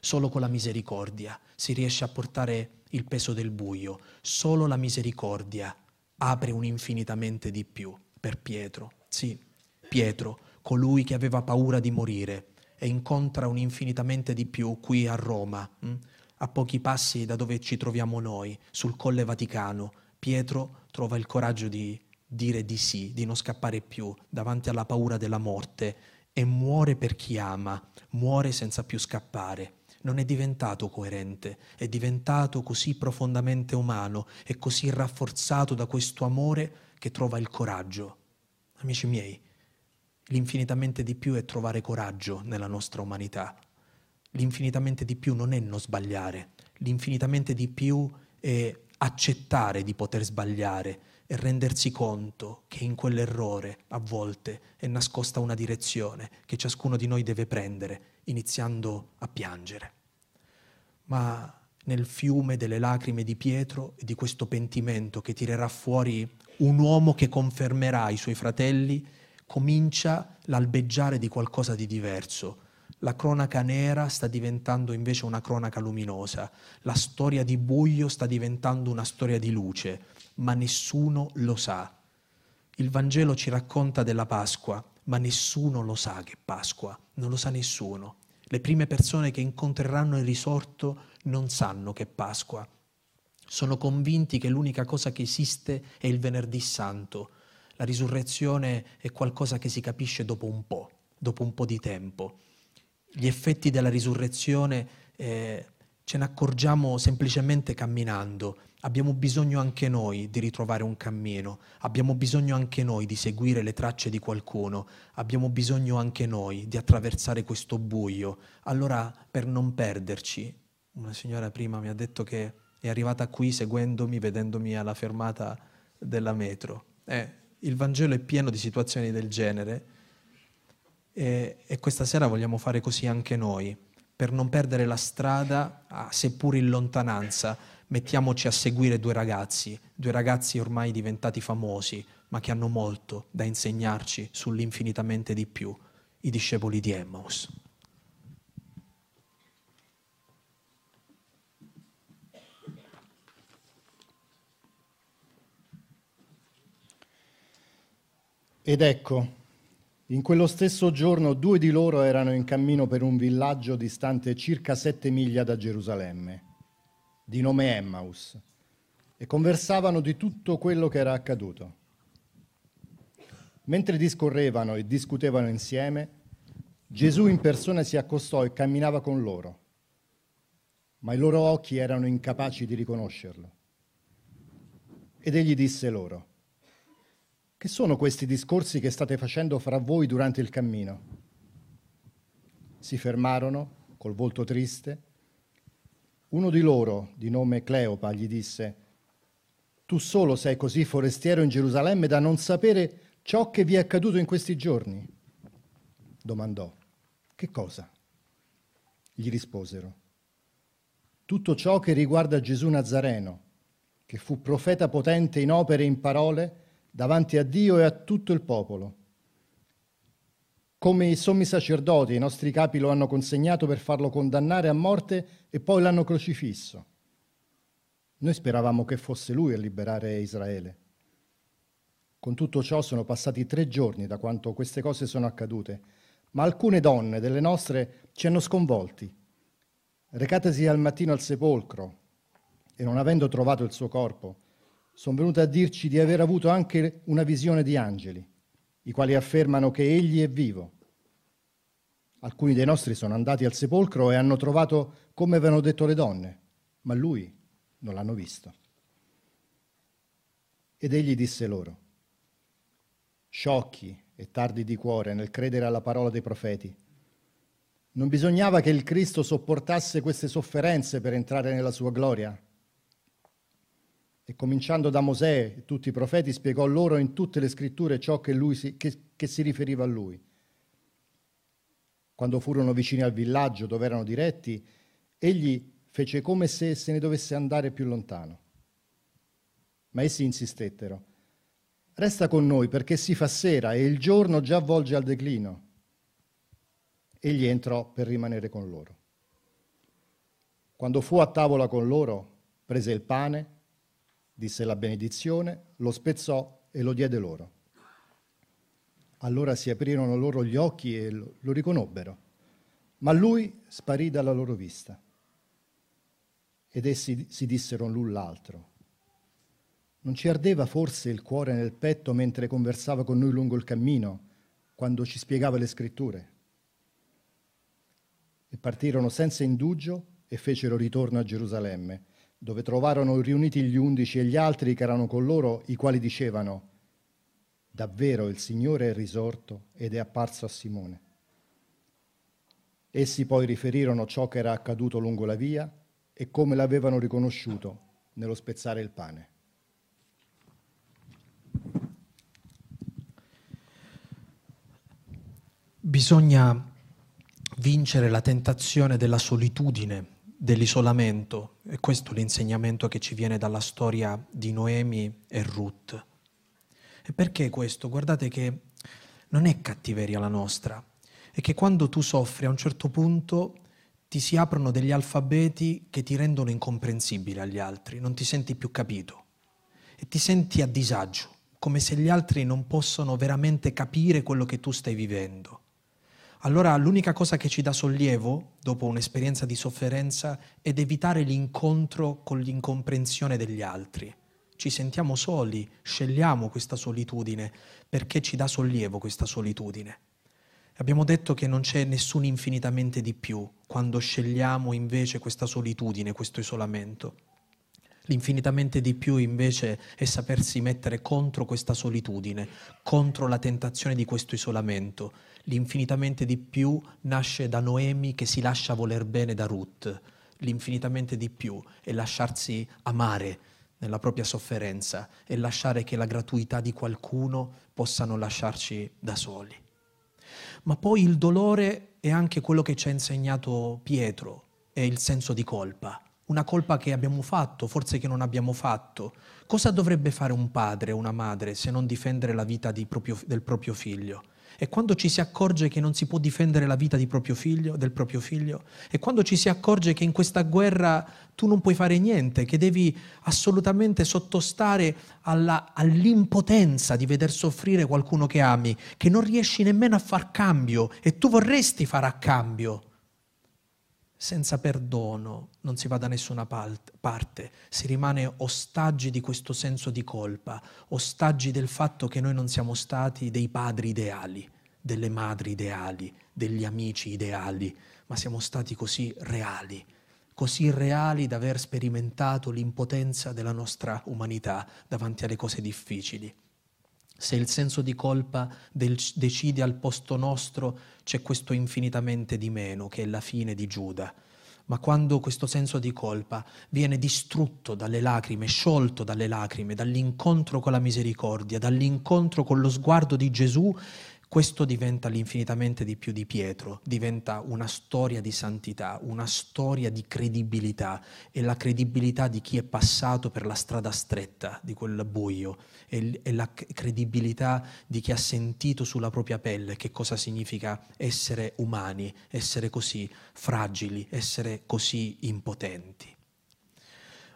Solo con la misericordia si riesce a portare il peso del buio, solo la misericordia apre un infinitamente di più per Pietro. Sì, Pietro, colui che aveva paura di morire, e incontra un infinitamente di più qui a Roma, hm? a pochi passi da dove ci troviamo noi, sul Colle Vaticano. Pietro trova il coraggio di dire di sì, di non scappare più davanti alla paura della morte e muore per chi ama, muore senza più scappare non è diventato coerente, è diventato così profondamente umano e così rafforzato da questo amore che trova il coraggio. Amici miei, L'infinitamente di più è trovare coraggio nella nostra umanità. L'infinitamente di più non è non sbagliare, l'infinitamente di più è accettare di poter sbagliare e rendersi conto che in quell'errore a volte è nascosta una direzione che ciascuno di noi deve prendere, iniziando a piangere. Ma nel fiume delle lacrime di Pietro e di questo pentimento che tirerà fuori un uomo che confermerà i suoi fratelli comincia l'albeggiare di qualcosa di diverso. La cronaca nera sta diventando invece una cronaca luminosa, la storia di buio sta diventando una storia di luce, ma nessuno lo sa. Il Vangelo ci racconta della Pasqua, ma nessuno lo sa che Pasqua, non lo sa nessuno. Le prime persone che incontreranno il risorto non sanno che Pasqua. Sono convinti che l'unica cosa che esiste è il venerdì santo, la risurrezione è qualcosa che si capisce dopo un po', dopo un po' di tempo. Gli effetti della risurrezione eh, ce ne accorgiamo semplicemente camminando. Abbiamo bisogno anche noi di ritrovare un cammino, abbiamo bisogno anche noi di seguire le tracce di qualcuno, abbiamo bisogno anche noi di attraversare questo buio. Allora, per non perderci, una signora prima mi ha detto che è arrivata qui seguendomi, vedendomi alla fermata della metro. Eh, il Vangelo è pieno di situazioni del genere e, e questa sera vogliamo fare così anche noi, per non perdere la strada, seppur in lontananza, mettiamoci a seguire due ragazzi, due ragazzi ormai diventati famosi, ma che hanno molto da insegnarci sull'infinitamente di più, i discepoli di Emmaus. Ed ecco, in quello stesso giorno due di loro erano in cammino per un villaggio distante circa sette miglia da Gerusalemme, di nome Emmaus, e conversavano di tutto quello che era accaduto. Mentre discorrevano e discutevano insieme, Gesù in persona si accostò e camminava con loro, ma i loro occhi erano incapaci di riconoscerlo. Ed egli disse loro, che sono questi discorsi che state facendo fra voi durante il cammino? Si fermarono, col volto triste. Uno di loro, di nome Cleopa, gli disse, Tu solo sei così forestiero in Gerusalemme da non sapere ciò che vi è accaduto in questi giorni? Domandò, Che cosa? Gli risposero, Tutto ciò che riguarda Gesù Nazareno, che fu profeta potente in opere e in parole, davanti a Dio e a tutto il popolo. Come i sommi sacerdoti, i nostri capi lo hanno consegnato per farlo condannare a morte e poi l'hanno crocifisso. Noi speravamo che fosse lui a liberare Israele. Con tutto ciò sono passati tre giorni da quanto queste cose sono accadute, ma alcune donne delle nostre ci hanno sconvolti. Recatesi al mattino al sepolcro e non avendo trovato il suo corpo, sono venute a dirci di aver avuto anche una visione di angeli, i quali affermano che egli è vivo. Alcuni dei nostri sono andati al sepolcro e hanno trovato come avevano detto le donne, ma lui non l'hanno visto. Ed egli disse loro, sciocchi e tardi di cuore nel credere alla parola dei profeti, non bisognava che il Cristo sopportasse queste sofferenze per entrare nella sua gloria? e cominciando da Mosè e tutti i profeti spiegò loro in tutte le scritture ciò che, si, che, che si riferiva a lui. Quando furono vicini al villaggio dove erano diretti, egli fece come se se ne dovesse andare più lontano. Ma essi insistettero. Resta con noi perché si fa sera e il giorno già volge al declino. Egli entrò per rimanere con loro. Quando fu a tavola con loro, prese il pane, disse la benedizione, lo spezzò e lo diede loro. Allora si aprirono loro gli occhi e lo riconobbero, ma lui sparì dalla loro vista. Ed essi si dissero l'un l'altro. Non ci ardeva forse il cuore nel petto mentre conversava con noi lungo il cammino, quando ci spiegava le scritture? E partirono senza indugio e fecero ritorno a Gerusalemme dove trovarono riuniti gli undici e gli altri che erano con loro, i quali dicevano, davvero il Signore è risorto ed è apparso a Simone. Essi poi riferirono ciò che era accaduto lungo la via e come l'avevano riconosciuto nello spezzare il pane. Bisogna vincere la tentazione della solitudine dell'isolamento. E questo è l'insegnamento che ci viene dalla storia di Noemi e Ruth. E perché questo? Guardate che non è cattiveria la nostra, è che quando tu soffri a un certo punto ti si aprono degli alfabeti che ti rendono incomprensibile agli altri, non ti senti più capito e ti senti a disagio, come se gli altri non possano veramente capire quello che tu stai vivendo allora l'unica cosa che ci dà sollievo, dopo un'esperienza di sofferenza, è evitare l'incontro con l'incomprensione degli altri. Ci sentiamo soli, scegliamo questa solitudine perché ci dà sollievo questa solitudine. Abbiamo detto che non c'è nessun infinitamente di più quando scegliamo invece questa solitudine, questo isolamento. L'infinitamente di più invece è sapersi mettere contro questa solitudine, contro la tentazione di questo isolamento, L'infinitamente di più nasce da Noemi che si lascia voler bene da Ruth. L'infinitamente di più è lasciarsi amare nella propria sofferenza e lasciare che la gratuità di qualcuno possano lasciarci da soli. Ma poi il dolore è anche quello che ci ha insegnato Pietro, è il senso di colpa una colpa che abbiamo fatto, forse che non abbiamo fatto. Cosa dovrebbe fare un padre, o una madre, se non difendere la vita proprio, del proprio figlio? E quando ci si accorge che non si può difendere la vita proprio figlio, del proprio figlio? E quando ci si accorge che in questa guerra tu non puoi fare niente, che devi assolutamente sottostare alla, all'impotenza di veder soffrire qualcuno che ami, che non riesci nemmeno a far cambio e tu vorresti far a cambio? senza perdono non si va da nessuna parte, si rimane ostaggi di questo senso di colpa, ostaggi del fatto che noi non siamo stati dei padri ideali, delle madri ideali, degli amici ideali, ma siamo stati così reali, così reali da aver sperimentato l'impotenza della nostra umanità davanti alle cose difficili se il senso di colpa del, decide al posto nostro, c'è questo infinitamente di meno che è la fine di Giuda. Ma quando questo senso di colpa viene distrutto dalle lacrime, sciolto dalle lacrime, dall'incontro con la misericordia, dall'incontro con lo sguardo di Gesù, questo diventa l'infinitamente di più di Pietro, diventa una storia di santità, una storia di credibilità e la credibilità di chi è passato per la strada stretta di quel buio e, la credibilità di chi ha sentito sulla propria pelle che cosa significa essere umani, essere così fragili, essere così impotenti.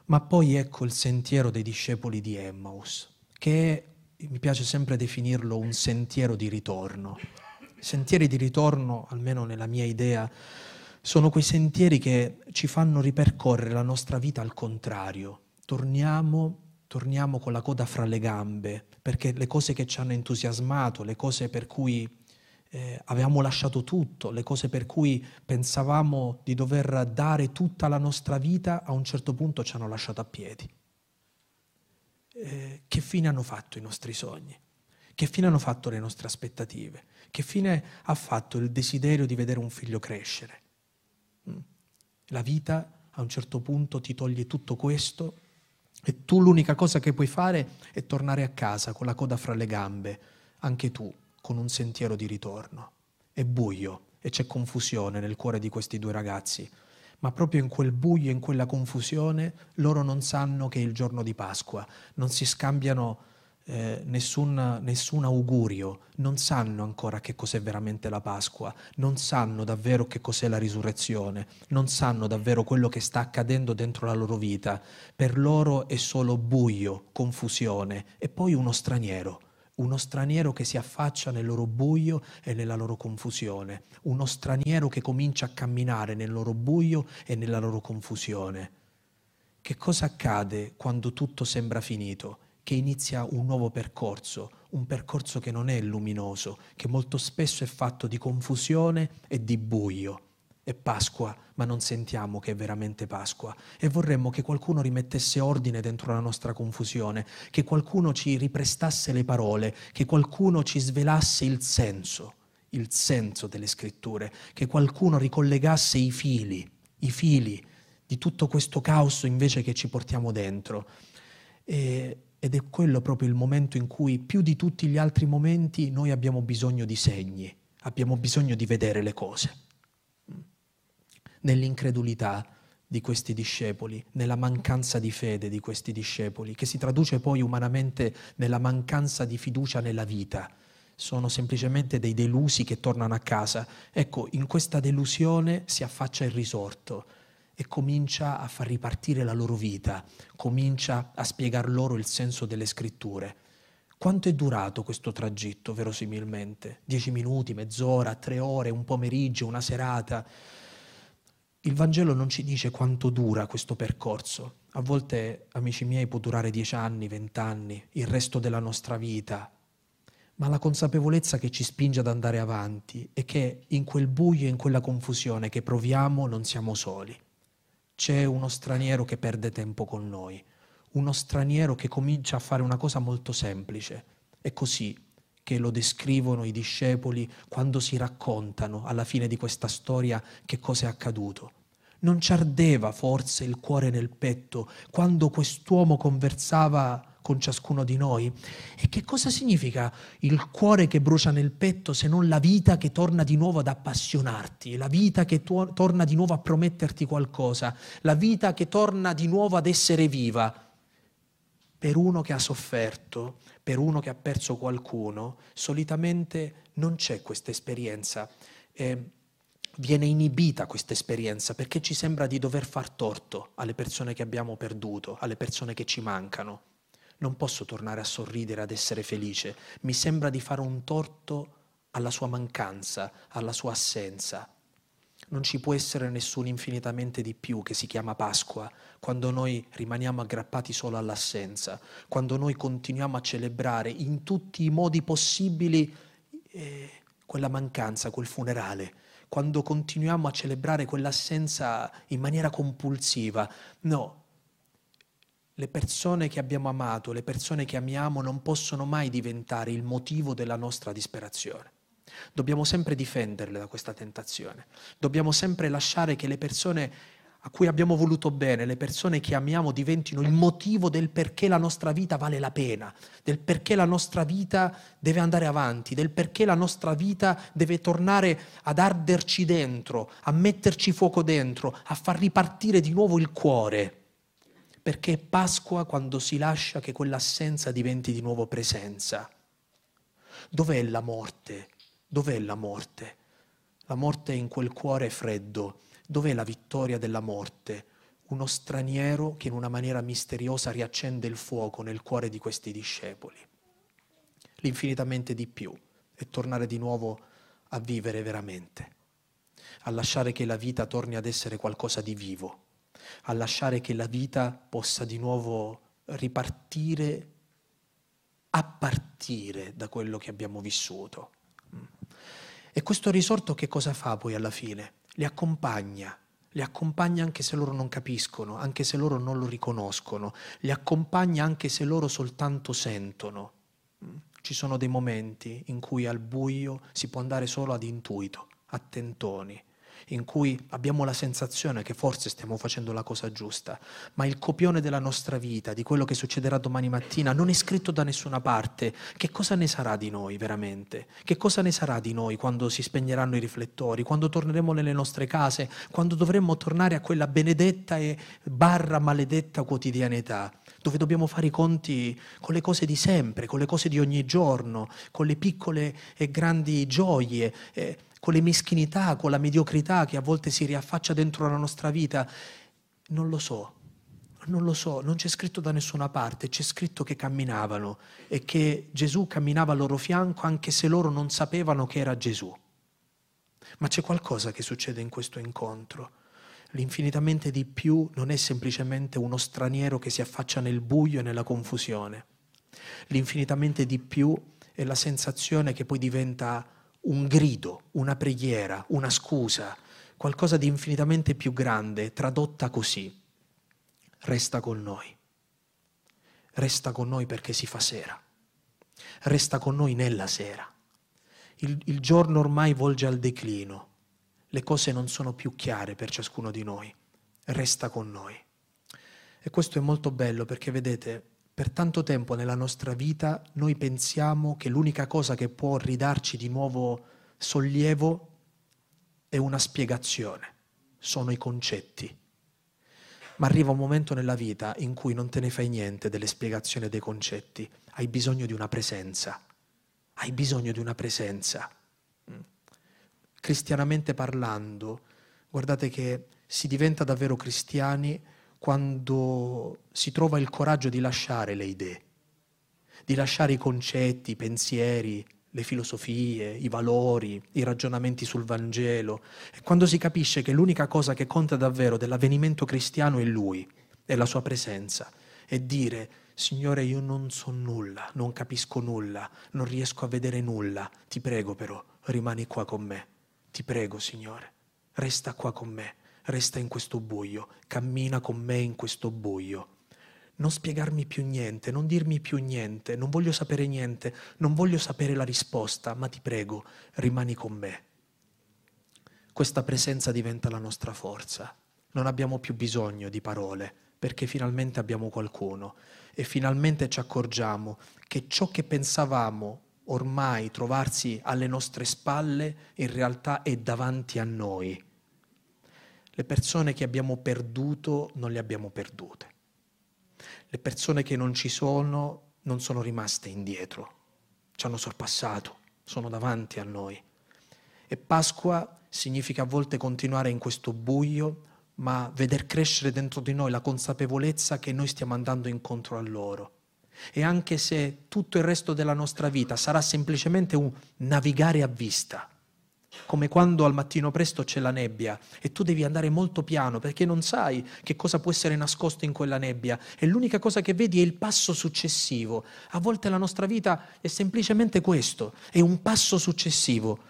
Ma poi ecco il sentiero dei discepoli di Emmaus, che è mi piace sempre definirlo un sentiero di ritorno. I sentieri di ritorno, almeno nella mia idea, sono quei sentieri che ci fanno ripercorrere la nostra vita al contrario. Torniamo, torniamo con la coda fra le gambe, perché le cose che ci hanno entusiasmato, le cose per cui eh, avevamo lasciato tutto, le cose per cui pensavamo di dover dare tutta la nostra vita, a un certo punto ci hanno lasciato a piedi. Eh, che fine hanno fatto i nostri sogni, che fine hanno fatto le nostre aspettative, che fine ha fatto il desiderio di vedere un figlio crescere. Mm. La vita a un certo punto ti toglie tutto questo e tu l'unica cosa che puoi fare è tornare a casa con la coda fra le gambe, anche tu, con un sentiero di ritorno. È buio e c'è confusione nel cuore di questi due ragazzi ma proprio in quel buio, in quella confusione, loro non sanno che è il giorno di Pasqua, non si scambiano eh, nessun, nessun augurio, non sanno ancora che cos'è veramente la Pasqua, non sanno davvero che cos'è la risurrezione, non sanno davvero quello che sta accadendo dentro la loro vita. Per loro è solo buio, confusione e poi uno straniero uno straniero che si affaccia nel loro buio e nella loro confusione, uno straniero che comincia a camminare nel loro buio e nella loro confusione. Che cosa accade quando tutto sembra finito? Che inizia un nuovo percorso, un percorso che non è luminoso, che molto spesso è fatto di confusione e di buio. È Pasqua, ma non sentiamo che è veramente Pasqua e vorremmo che qualcuno rimettesse ordine dentro la nostra confusione, che qualcuno ci riprestasse le parole, che qualcuno ci svelasse il senso, il senso delle scritture, che qualcuno ricollegasse i fili, i fili di tutto questo caos invece che ci portiamo dentro. E, ed è quello proprio il momento in cui più di tutti gli altri momenti noi abbiamo bisogno di segni, abbiamo bisogno di vedere le cose nell'incredulità di questi discepoli, nella mancanza di fede di questi discepoli, che si traduce poi umanamente nella mancanza di fiducia nella vita. Sono semplicemente dei delusi che tornano a casa. Ecco, in questa delusione si affaccia il risorto e comincia a far ripartire la loro vita, comincia a spiegar loro il senso delle scritture. Quanto è durato questo tragitto, verosimilmente? Dieci minuti, mezz'ora, tre ore, un pomeriggio, una serata? Il Vangelo non ci dice quanto dura questo percorso. A volte, amici miei, può durare dieci anni, vent'anni, il resto della nostra vita. Ma la consapevolezza che ci spinge ad andare avanti è che in quel buio e in quella confusione che proviamo non siamo soli. C'è uno straniero che perde tempo con noi, uno straniero che comincia a fare una cosa molto semplice. E così che lo descrivono i discepoli quando si raccontano alla fine di questa storia che cosa è accaduto. Non ci ardeva forse il cuore nel petto quando quest'uomo conversava con ciascuno di noi? E che cosa significa il cuore che brucia nel petto se non la vita che torna di nuovo ad appassionarti, la vita che tu- torna di nuovo a prometterti qualcosa, la vita che torna di nuovo ad essere viva? Per uno che ha sofferto, per uno che ha perso qualcuno, solitamente non c'è questa esperienza. Eh, viene inibita questa esperienza perché ci sembra di dover far torto alle persone che abbiamo perduto, alle persone che ci mancano. Non posso tornare a sorridere, ad essere felice. Mi sembra di fare un torto alla sua mancanza, alla sua assenza, non ci può essere nessun infinitamente di più che si chiama Pasqua quando noi rimaniamo aggrappati solo all'assenza, quando noi continuiamo a celebrare in tutti i modi possibili eh, quella mancanza, quel funerale, quando continuiamo a celebrare quell'assenza in maniera compulsiva. No, le persone che abbiamo amato, le persone che amiamo non possono mai diventare il motivo della nostra disperazione. Dobbiamo sempre difenderle da questa tentazione. Dobbiamo sempre lasciare che le persone a cui abbiamo voluto bene, le persone che amiamo diventino il motivo del perché la nostra vita vale la pena, del perché la nostra vita deve andare avanti, del perché la nostra vita deve tornare ad arderci dentro, a metterci fuoco dentro, a far ripartire di nuovo il cuore. Perché è Pasqua quando si lascia che quell'assenza diventi di nuovo presenza. Dov'è la morte Dov'è la morte? La morte è in quel cuore freddo. Dov'è la vittoria della morte? Uno straniero che in una maniera misteriosa riaccende il fuoco nel cuore di questi discepoli. L'infinitamente di più e tornare di nuovo a vivere veramente, a lasciare che la vita torni ad essere qualcosa di vivo, a lasciare che la vita possa di nuovo ripartire a partire da quello che abbiamo vissuto. E questo risorto che cosa fa poi alla fine? Li accompagna, li accompagna anche se loro non capiscono, anche se loro non lo riconoscono, li accompagna anche se loro soltanto sentono. Mm? Ci sono dei momenti in cui al buio si può andare solo ad intuito, a tentoni, in cui abbiamo la sensazione che forse stiamo facendo la cosa giusta, ma il copione della nostra vita, di quello che succederà domani mattina, non è scritto da nessuna parte, che cosa ne sarà di noi veramente? Che cosa ne sarà di noi quando si spegneranno i riflettori, quando torneremo nelle nostre case, quando dovremmo tornare a quella benedetta e barra maledetta quotidianità? dove dobbiamo fare i conti con le cose di sempre, con le cose di ogni giorno, con le piccole e grandi gioie. Eh, con le meschinità, con la mediocrità che a volte si riaffaccia dentro la nostra vita? Non lo so, non lo so, non c'è scritto da nessuna parte, c'è scritto che camminavano e che Gesù camminava al loro fianco anche se loro non sapevano che era Gesù. Ma c'è qualcosa che succede in questo incontro. L'infinitamente di più non è semplicemente uno straniero che si affaccia nel buio e nella confusione. L'infinitamente di più è la sensazione che poi diventa un grido, una preghiera, una scusa, qualcosa di infinitamente più grande, tradotta così. Resta con noi. Resta con noi perché si fa sera. Resta con noi nella sera. Il, il giorno ormai volge al declino. Le cose non sono più chiare per ciascuno di noi. Resta con noi. E questo è molto bello perché vedete, per tanto tempo nella nostra vita noi pensiamo che l'unica cosa che può ridarci di nuovo sollievo è una spiegazione, sono i concetti. Ma arriva un momento nella vita in cui non te ne fai niente delle spiegazioni dei concetti, hai bisogno di una presenza, hai bisogno di una presenza. Mm. Cristianamente parlando, guardate che si diventa davvero cristiani quando si trova il coraggio di lasciare le idee, di lasciare i concetti, i pensieri, le filosofie, i valori, i ragionamenti sul Vangelo, e quando si capisce che l'unica cosa che conta davvero dell'avvenimento cristiano è Lui, è la sua presenza, e dire, Signore, io non so nulla, non capisco nulla, non riesco a vedere nulla, ti prego però, rimani qua con me, ti prego, Signore, resta qua con me resta in questo buio, cammina con me in questo buio. Non spiegarmi più niente, non dirmi più niente, non voglio sapere niente, non voglio sapere la risposta, ma ti prego, rimani con me. Questa presenza diventa la nostra forza. Non abbiamo più bisogno di parole, perché finalmente abbiamo qualcuno e finalmente ci accorgiamo che ciò che pensavamo ormai trovarsi alle nostre spalle in realtà è davanti a noi le persone che abbiamo perduto non le abbiamo perdute. Le persone che non ci sono non sono rimaste indietro, ci hanno sorpassato, sono davanti a noi. E Pasqua significa a volte continuare in questo buio, ma veder crescere dentro di noi la consapevolezza che noi stiamo andando incontro a loro. E anche se tutto il resto della nostra vita sarà semplicemente un navigare a vista, come quando al mattino presto c'è la nebbia e tu devi andare molto piano perché non sai che cosa può essere nascosto in quella nebbia e l'unica cosa che vedi è il passo successivo. A volte la nostra vita è semplicemente questo, è un passo successivo.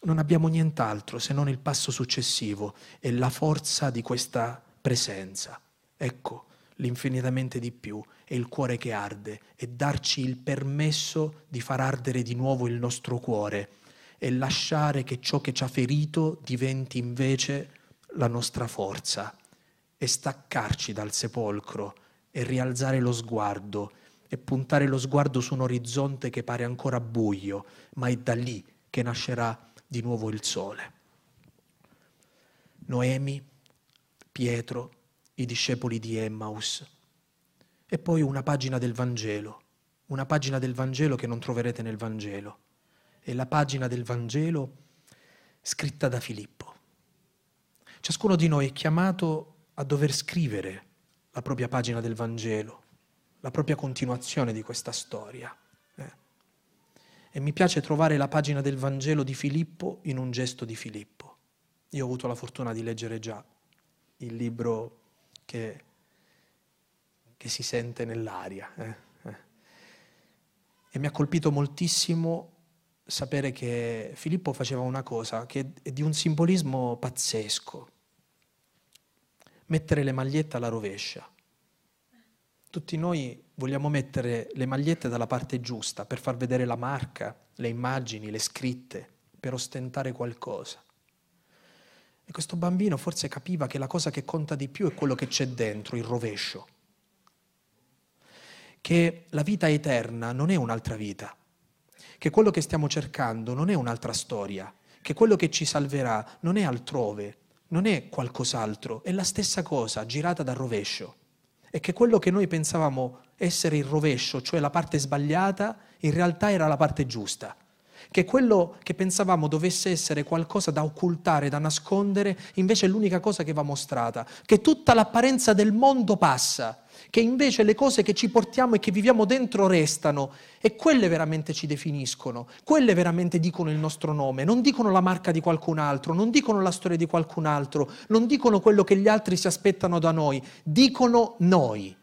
Non abbiamo nient'altro se non il passo successivo e la forza di questa presenza. Ecco l'infinitamente di più è il cuore che arde e darci il permesso di far ardere di nuovo il nostro cuore e lasciare che ciò che ci ha ferito diventi invece la nostra forza e staccarci dal sepolcro e rialzare lo sguardo e puntare lo sguardo su un orizzonte che pare ancora buio, ma è da lì che nascerà di nuovo il sole. Noemi, Pietro, i discepoli di Emmaus. E poi una pagina del Vangelo, una pagina del Vangelo che non troverete nel Vangelo è la pagina del Vangelo scritta da Filippo. Ciascuno di noi è chiamato a dover scrivere la propria pagina del Vangelo, la propria continuazione di questa storia. Eh. E mi piace trovare la pagina del Vangelo di Filippo in un gesto di Filippo. Io ho avuto la fortuna di leggere già il libro che, che si sente nell'aria. Eh. eh. E mi ha colpito moltissimo sapere che Filippo faceva una cosa che è di un simbolismo pazzesco, mettere le magliette alla rovescia. Tutti noi vogliamo mettere le magliette dalla parte giusta per far vedere la marca, le immagini, le scritte, per ostentare qualcosa. E questo bambino forse capiva che la cosa che conta di più è quello che c'è dentro, il rovescio. Che la vita eterna non è un'altra vita, che quello che stiamo cercando non è un'altra storia, che quello che ci salverà non è altrove, non è qualcos'altro, è la stessa cosa girata dal rovescio. E che quello che noi pensavamo essere il rovescio, cioè la parte sbagliata, in realtà era la parte giusta. Che quello che pensavamo dovesse essere qualcosa da occultare, da nascondere, invece è l'unica cosa che va mostrata. Che tutta l'apparenza del mondo passa che invece le cose che ci portiamo e che viviamo dentro restano e quelle veramente ci definiscono, quelle veramente dicono il nostro nome, non dicono la marca di qualcun altro, non dicono la storia di qualcun altro, non dicono quello che gli altri si aspettano da noi, dicono noi,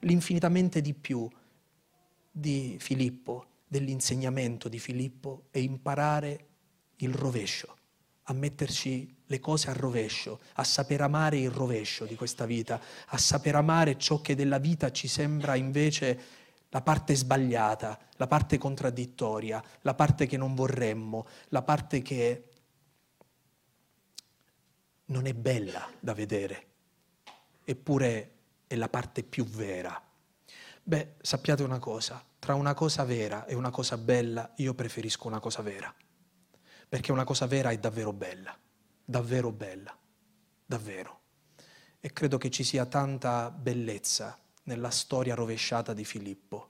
l'infinitamente di più di Filippo, dell'insegnamento di Filippo è imparare il rovescio a metterci le cose al rovescio, a saper amare il rovescio di questa vita, a saper amare ciò che della vita ci sembra invece la parte sbagliata, la parte contraddittoria, la parte che non vorremmo, la parte che non è bella da vedere, eppure è la parte più vera. Beh, sappiate una cosa, tra una cosa vera e una cosa bella io preferisco una cosa vera perché una cosa vera è davvero bella, davvero bella, davvero. E credo che ci sia tanta bellezza nella storia rovesciata di Filippo.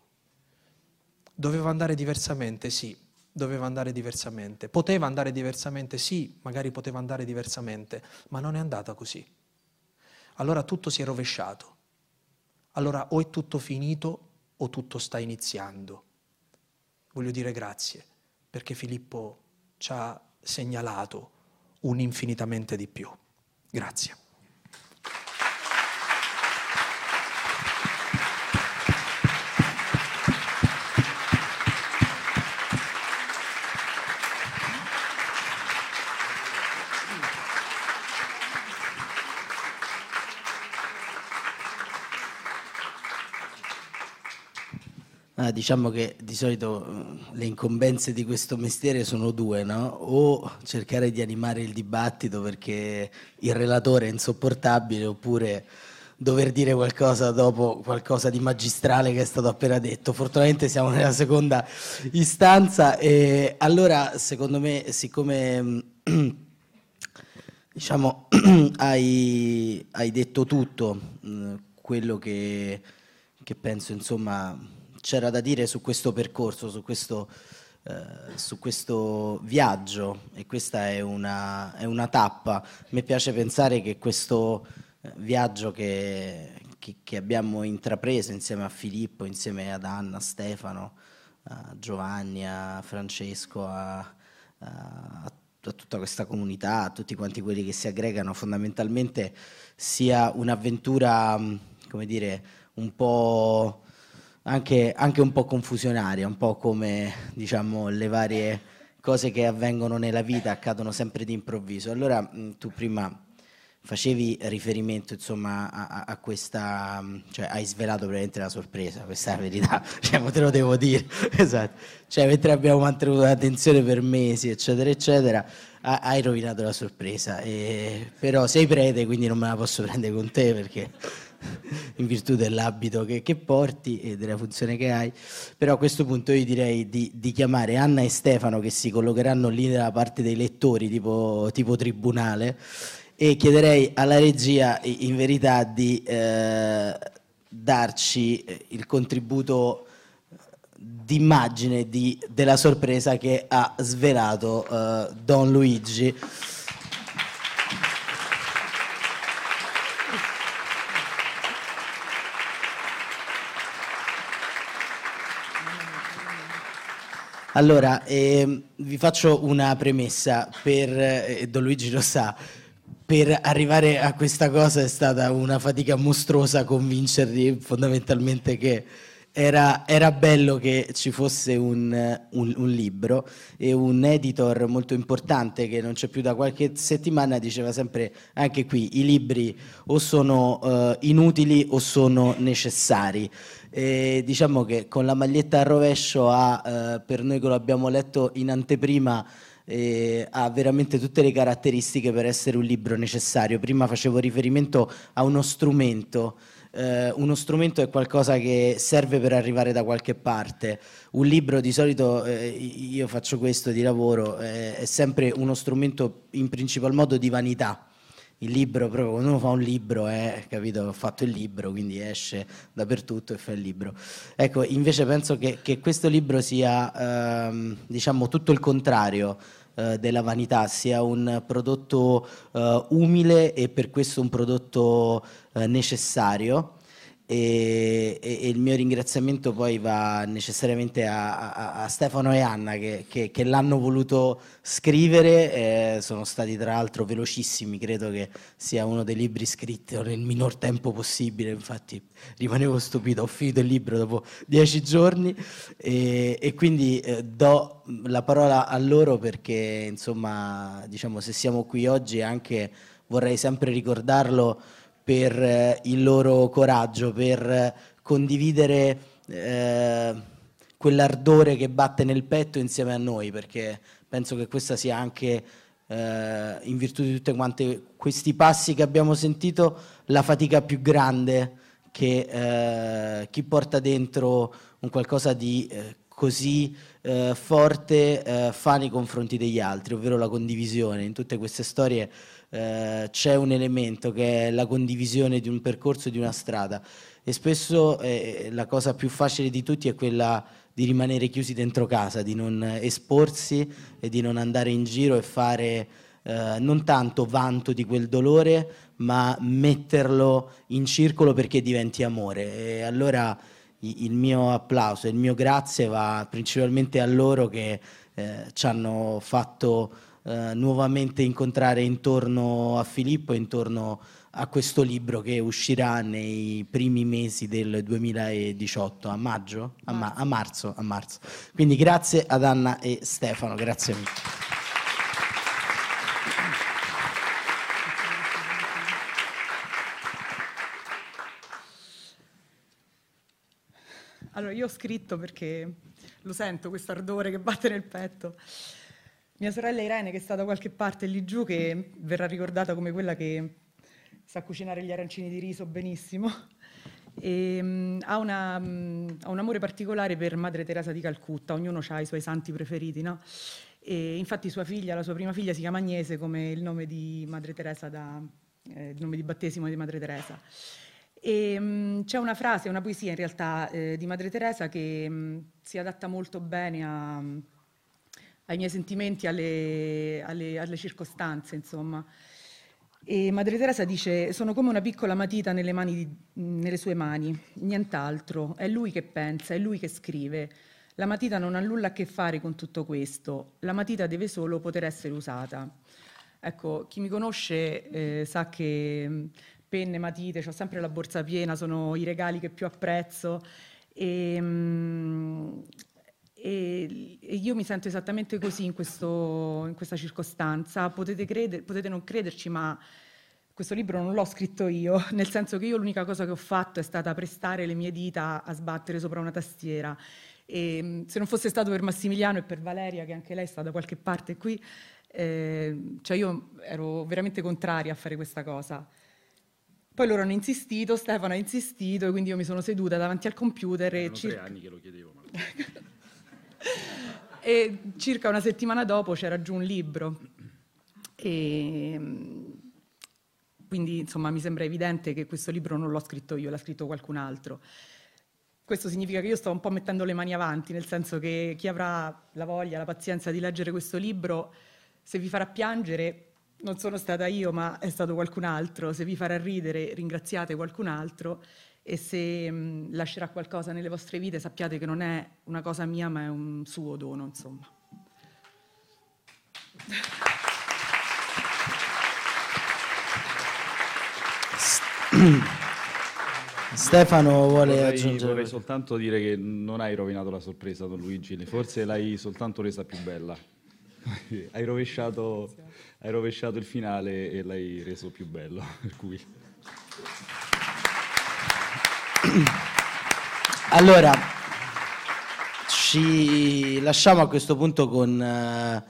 Doveva andare diversamente, sì, doveva andare diversamente. Poteva andare diversamente, sì, magari poteva andare diversamente, ma non è andata così. Allora tutto si è rovesciato. Allora o è tutto finito o tutto sta iniziando. Voglio dire grazie, perché Filippo ci ha segnalato un infinitamente di più. Grazie. diciamo che di solito mm, le incombenze di questo mestiere sono due, no? O cercare di animare il dibattito perché il relatore è insopportabile, oppure dover dire qualcosa dopo qualcosa di magistrale che è stato appena detto. Fortunatamente siamo nella seconda istanza e allora secondo me siccome mm, diciamo hai, hai detto tutto mm, quello che, che penso insomma c'era da dire su questo percorso, su questo, eh, su questo viaggio e questa è una, è una, tappa. A me piace pensare che questo eh, viaggio che, che, che abbiamo intrapreso insieme a Filippo, insieme ad Anna, a Stefano, a Giovanni, a Francesco, a, a a tutta questa comunità, a tutti quanti quelli che si aggregano, fondamentalmente sia un'avventura, come dire, un po' anche, anche un po' confusionaria, un po' come diciamo, le varie cose che avvengono nella vita accadono sempre di improvviso. Allora mm, tu prima facevi riferimento insomma, a, a, questa mm, cioè hai svelato veramente la sorpresa questa è la verità cioè, te lo devo dire esatto cioè mentre abbiamo mantenuto l'attenzione per mesi eccetera eccetera hai rovinato la sorpresa e, però sei prete quindi non me la posso prendere con te perché in virtù dell'abito che, che, porti e della funzione che hai, però a questo punto io direi di, di chiamare Anna e Stefano che si collocheranno lì nella parte dei lettori tipo, tipo tribunale e chiederei alla regia in verità di eh, darci il contributo d'immagine di, della sorpresa che ha svelato eh, Don Luigi. Allora, ehm, vi faccio una premessa per eh, Don Luigi lo sa. Per arrivare a questa cosa è stata una fatica mostruosa convincerli fondamentalmente che era, era, bello che ci fosse un, un, un, libro e un editor molto importante che non c'è più da qualche settimana diceva sempre anche qui i libri o sono uh, inutili o sono necessari. E diciamo che con la maglietta a rovescio ha, uh, per noi che lo abbiamo letto in anteprima, ha veramente tutte le caratteristiche per essere un libro necessario. Prima facevo riferimento a uno strumento eh, uno strumento è qualcosa che serve per arrivare da qualche parte. Un libro di solito, eh, io faccio questo di lavoro, eh, è sempre uno strumento in principal modo di vanità. Il libro, proprio quando uno fa un libro, eh, capito, ho fatto il libro, quindi esce dappertutto e fa il libro. Ecco, invece penso che, che questo libro sia, ehm, diciamo, tutto il contrario eh, della vanità, sia un prodotto eh, umile e per questo un prodotto eh, necessario e, e, e, il mio ringraziamento poi va necessariamente a, a, a Stefano e Anna che, che, che l'hanno voluto scrivere, eh, sono stati tra l'altro velocissimi, credo che sia uno dei libri scritti nel minor tempo possibile, infatti rimanevo stupito, ho finito il libro dopo dieci giorni e, e quindi eh, do la parola a loro perché insomma diciamo se siamo qui oggi anche vorrei sempre ricordarlo per eh, il loro coraggio, per eh, condividere eh, quell'ardore che batte nel petto insieme a noi, perché penso che questa sia anche, eh, in virtù di tutti quanti questi passi che abbiamo sentito, la fatica più grande che eh, chi porta dentro un qualcosa di eh, così forte fa nei confronti degli altri, ovvero la condivisione. In tutte queste storie eh, c'è un elemento che è la condivisione di un percorso, di una strada e spesso eh, eh, la cosa più facile di tutti è quella di rimanere chiusi dentro casa, di non esporsi e di non andare in giro e fare eh, non tanto vanto di quel dolore, ma metterlo in circolo perché diventi amore. E allora il mio applauso, il mio grazie va principalmente a loro che eh, ci hanno fatto eh, nuovamente incontrare intorno a Filippo, intorno a questo libro che uscirà nei primi mesi del 2018, a maggio, a, ma- a marzo, a marzo. Quindi grazie ad Anna e Stefano, grazie mille. Allora, io ho scritto perché lo sento questo ardore che batte nel petto. Mia sorella Irene, che è stata qualche parte lì giù, che verrà ricordata come quella che sa cucinare gli arancini di riso benissimo, e, mh, mm, ha, una, mh, mm, ha, un amore particolare per Madre Teresa di Calcutta, ognuno ha i suoi santi preferiti, no? E infatti sua figlia, la sua prima figlia, si chiama Agnese come il nome di Madre Teresa da, eh, il nome di battesimo di Madre Teresa. E, mh, mm, c'è una frase, una poesia in realtà eh, di Madre Teresa che mh, si adatta molto bene a, ai miei sentimenti, alle, alle, alle circostanze, insomma. E Madre Teresa dice: Sono come una piccola matita nelle, di, nelle, sue mani, nient'altro. È lui che pensa, è lui che scrive. La matita non ha nulla a che fare con tutto questo. La matita deve solo poter essere usata. Ecco, chi mi conosce eh, sa che mm, penne, matite, ho sempre la borsa piena, sono i regali che più apprezzo. E, mh, mm, e, e io mi sento esattamente così in, questo, in questa circostanza. Potete, creder, potete non crederci, ma questo libro non l'ho scritto io, nel senso che io l'unica cosa che ho fatto è stata prestare le mie dita a sbattere sopra una tastiera. E, se non fosse stato per Massimiliano e per Valeria, che anche lei è stata da qualche parte qui, eh, cioè io ero veramente contraria a fare questa cosa. Poi loro hanno insistito, Stefano ha insistito, e quindi io mi sono seduta davanti al computer. Erano e circa... tre anni che lo chiedevo. Ma... e circa una settimana dopo c'era giù un libro. E, mm, quindi insomma mi sembra evidente che questo libro non l'ho scritto io, l'ha scritto qualcun altro. Questo significa che io sto un po' mettendo le mani avanti, nel senso che chi avrà la voglia, la pazienza di leggere questo libro, se vi farà piangere, non sono stata io, ma è stato qualcun altro, se vi farà ridere, ringraziate qualcun altro e se mh, lascerà qualcosa nelle vostre vite sappiate che non è una cosa mia ma è un suo dono, insomma. Stefano vuole vorrei, aggiungere. Vorrei soltanto dire che non hai rovinato la sorpresa, Don Luigi, forse l'hai soltanto resa più bella. hai, rovesciato, hai rovesciato il finale e l'hai reso più bello. Per cui. Allora, ci lasciamo a questo punto con, eh,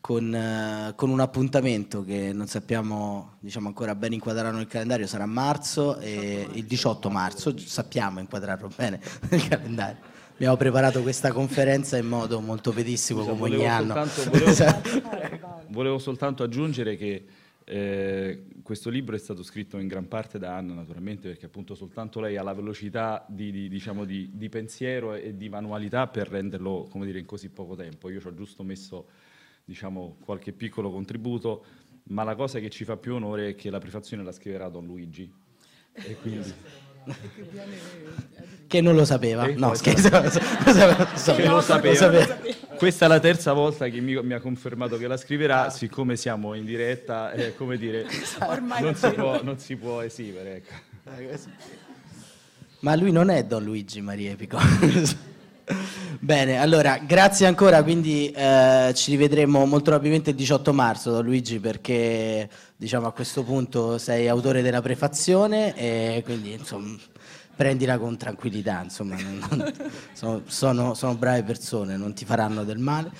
con, eh, con un appuntamento che non sappiamo diciamo, ancora bene inquadrarlo nel calendario, sarà a marzo, e il 18 marzo, sappiamo inquadrarlo bene nel calendario. Abbiamo preparato questa conferenza in modo molto pedissimo come ogni anno. Soltanto, volevo, volevo soltanto aggiungere che eh, questo libro è stato scritto in gran parte da Anna, naturalmente, perché appunto soltanto lei ha la velocità di, di, diciamo di, di pensiero e di manualità per renderlo, dire, in così poco tempo. Io ci ho giusto messo, diciamo, qualche piccolo contributo, ma la cosa che ci fa più onore è che la prefazione la scriverà Don Luigi. E quindi... Eh, che non lo sapeva, eh, no scherzo, che non lo sapeva. Questa è la terza volta che mi, mi, ha confermato che la scriverà, siccome siamo in diretta, eh, come dire, esatto. non si, può, non, si può, esimere. Ecco. Ma lui non è Don Luigi Maria Epico. Bene, allora grazie ancora, quindi eh, ci rivedremo molto probabilmente il 18 marzo Don Luigi perché diciamo a questo punto sei autore della prefazione e quindi insomma prendila con tranquillità, insomma, non, non, sono, sono, sono, brave persone, non ti faranno del male.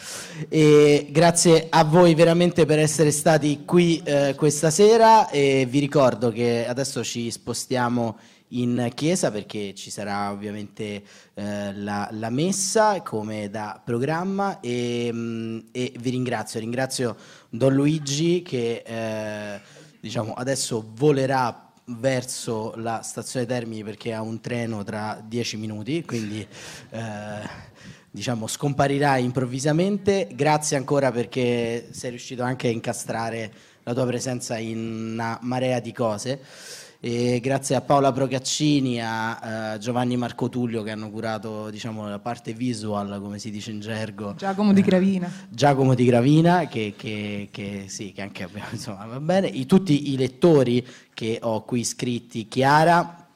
E grazie a voi veramente per essere stati qui eh, questa sera e vi ricordo che adesso ci spostiamo in chiesa perché ci sarà ovviamente eh, la, la, messa come da programma e, mh, mm, e, vi ringrazio, ringrazio Don Luigi che eh, diciamo, adesso volerà verso la stazione Termini perché ha un treno tra dieci minuti, quindi eh, diciamo scomparirà improvvisamente. Grazie ancora perché sei riuscito anche a incastrare la tua presenza in una marea di cose. E grazie a Paola Procaccini, a eh, Giovanni Marco Tullio che hanno curato diciamo, la parte visual, come si dice in gergo. Giacomo di Gravina. Eh, Giacomo di Gravina, che, che, che, sì, che anche abbiamo, insomma, va bene. I, tutti i lettori che ho qui iscritti, Chiara,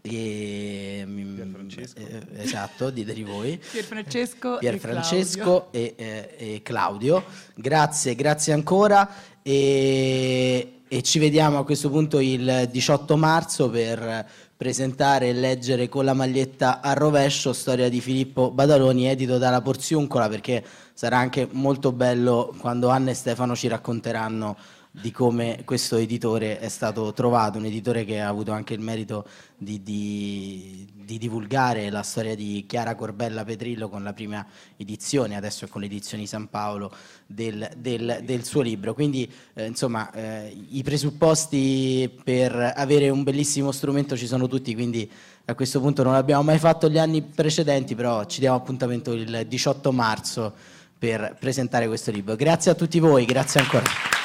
e, mm, eh, esatto, diteli voi. Pierfrancesco, Pierfrancesco e, Claudio. E, eh, e, Claudio. Grazie, grazie ancora. E e ci vediamo a questo punto il 18 marzo per presentare e leggere con la maglietta a rovescio Storia di Filippo Badaloni, edito dalla Porziuncola, perché sarà anche molto bello quando Anna e Stefano ci racconteranno di come questo editore è stato trovato, un editore che ha avuto anche il merito di, di, di, divulgare la storia di Chiara Corbella Petrillo con la prima edizione, adesso con l'edizione edizioni San Paolo, del, del, del suo libro. Quindi eh, insomma eh, i presupposti per avere un bellissimo strumento ci sono tutti, quindi a questo punto non l'abbiamo mai fatto gli anni precedenti, però ci diamo appuntamento il 18 marzo per presentare questo libro. Grazie a tutti voi, grazie ancora.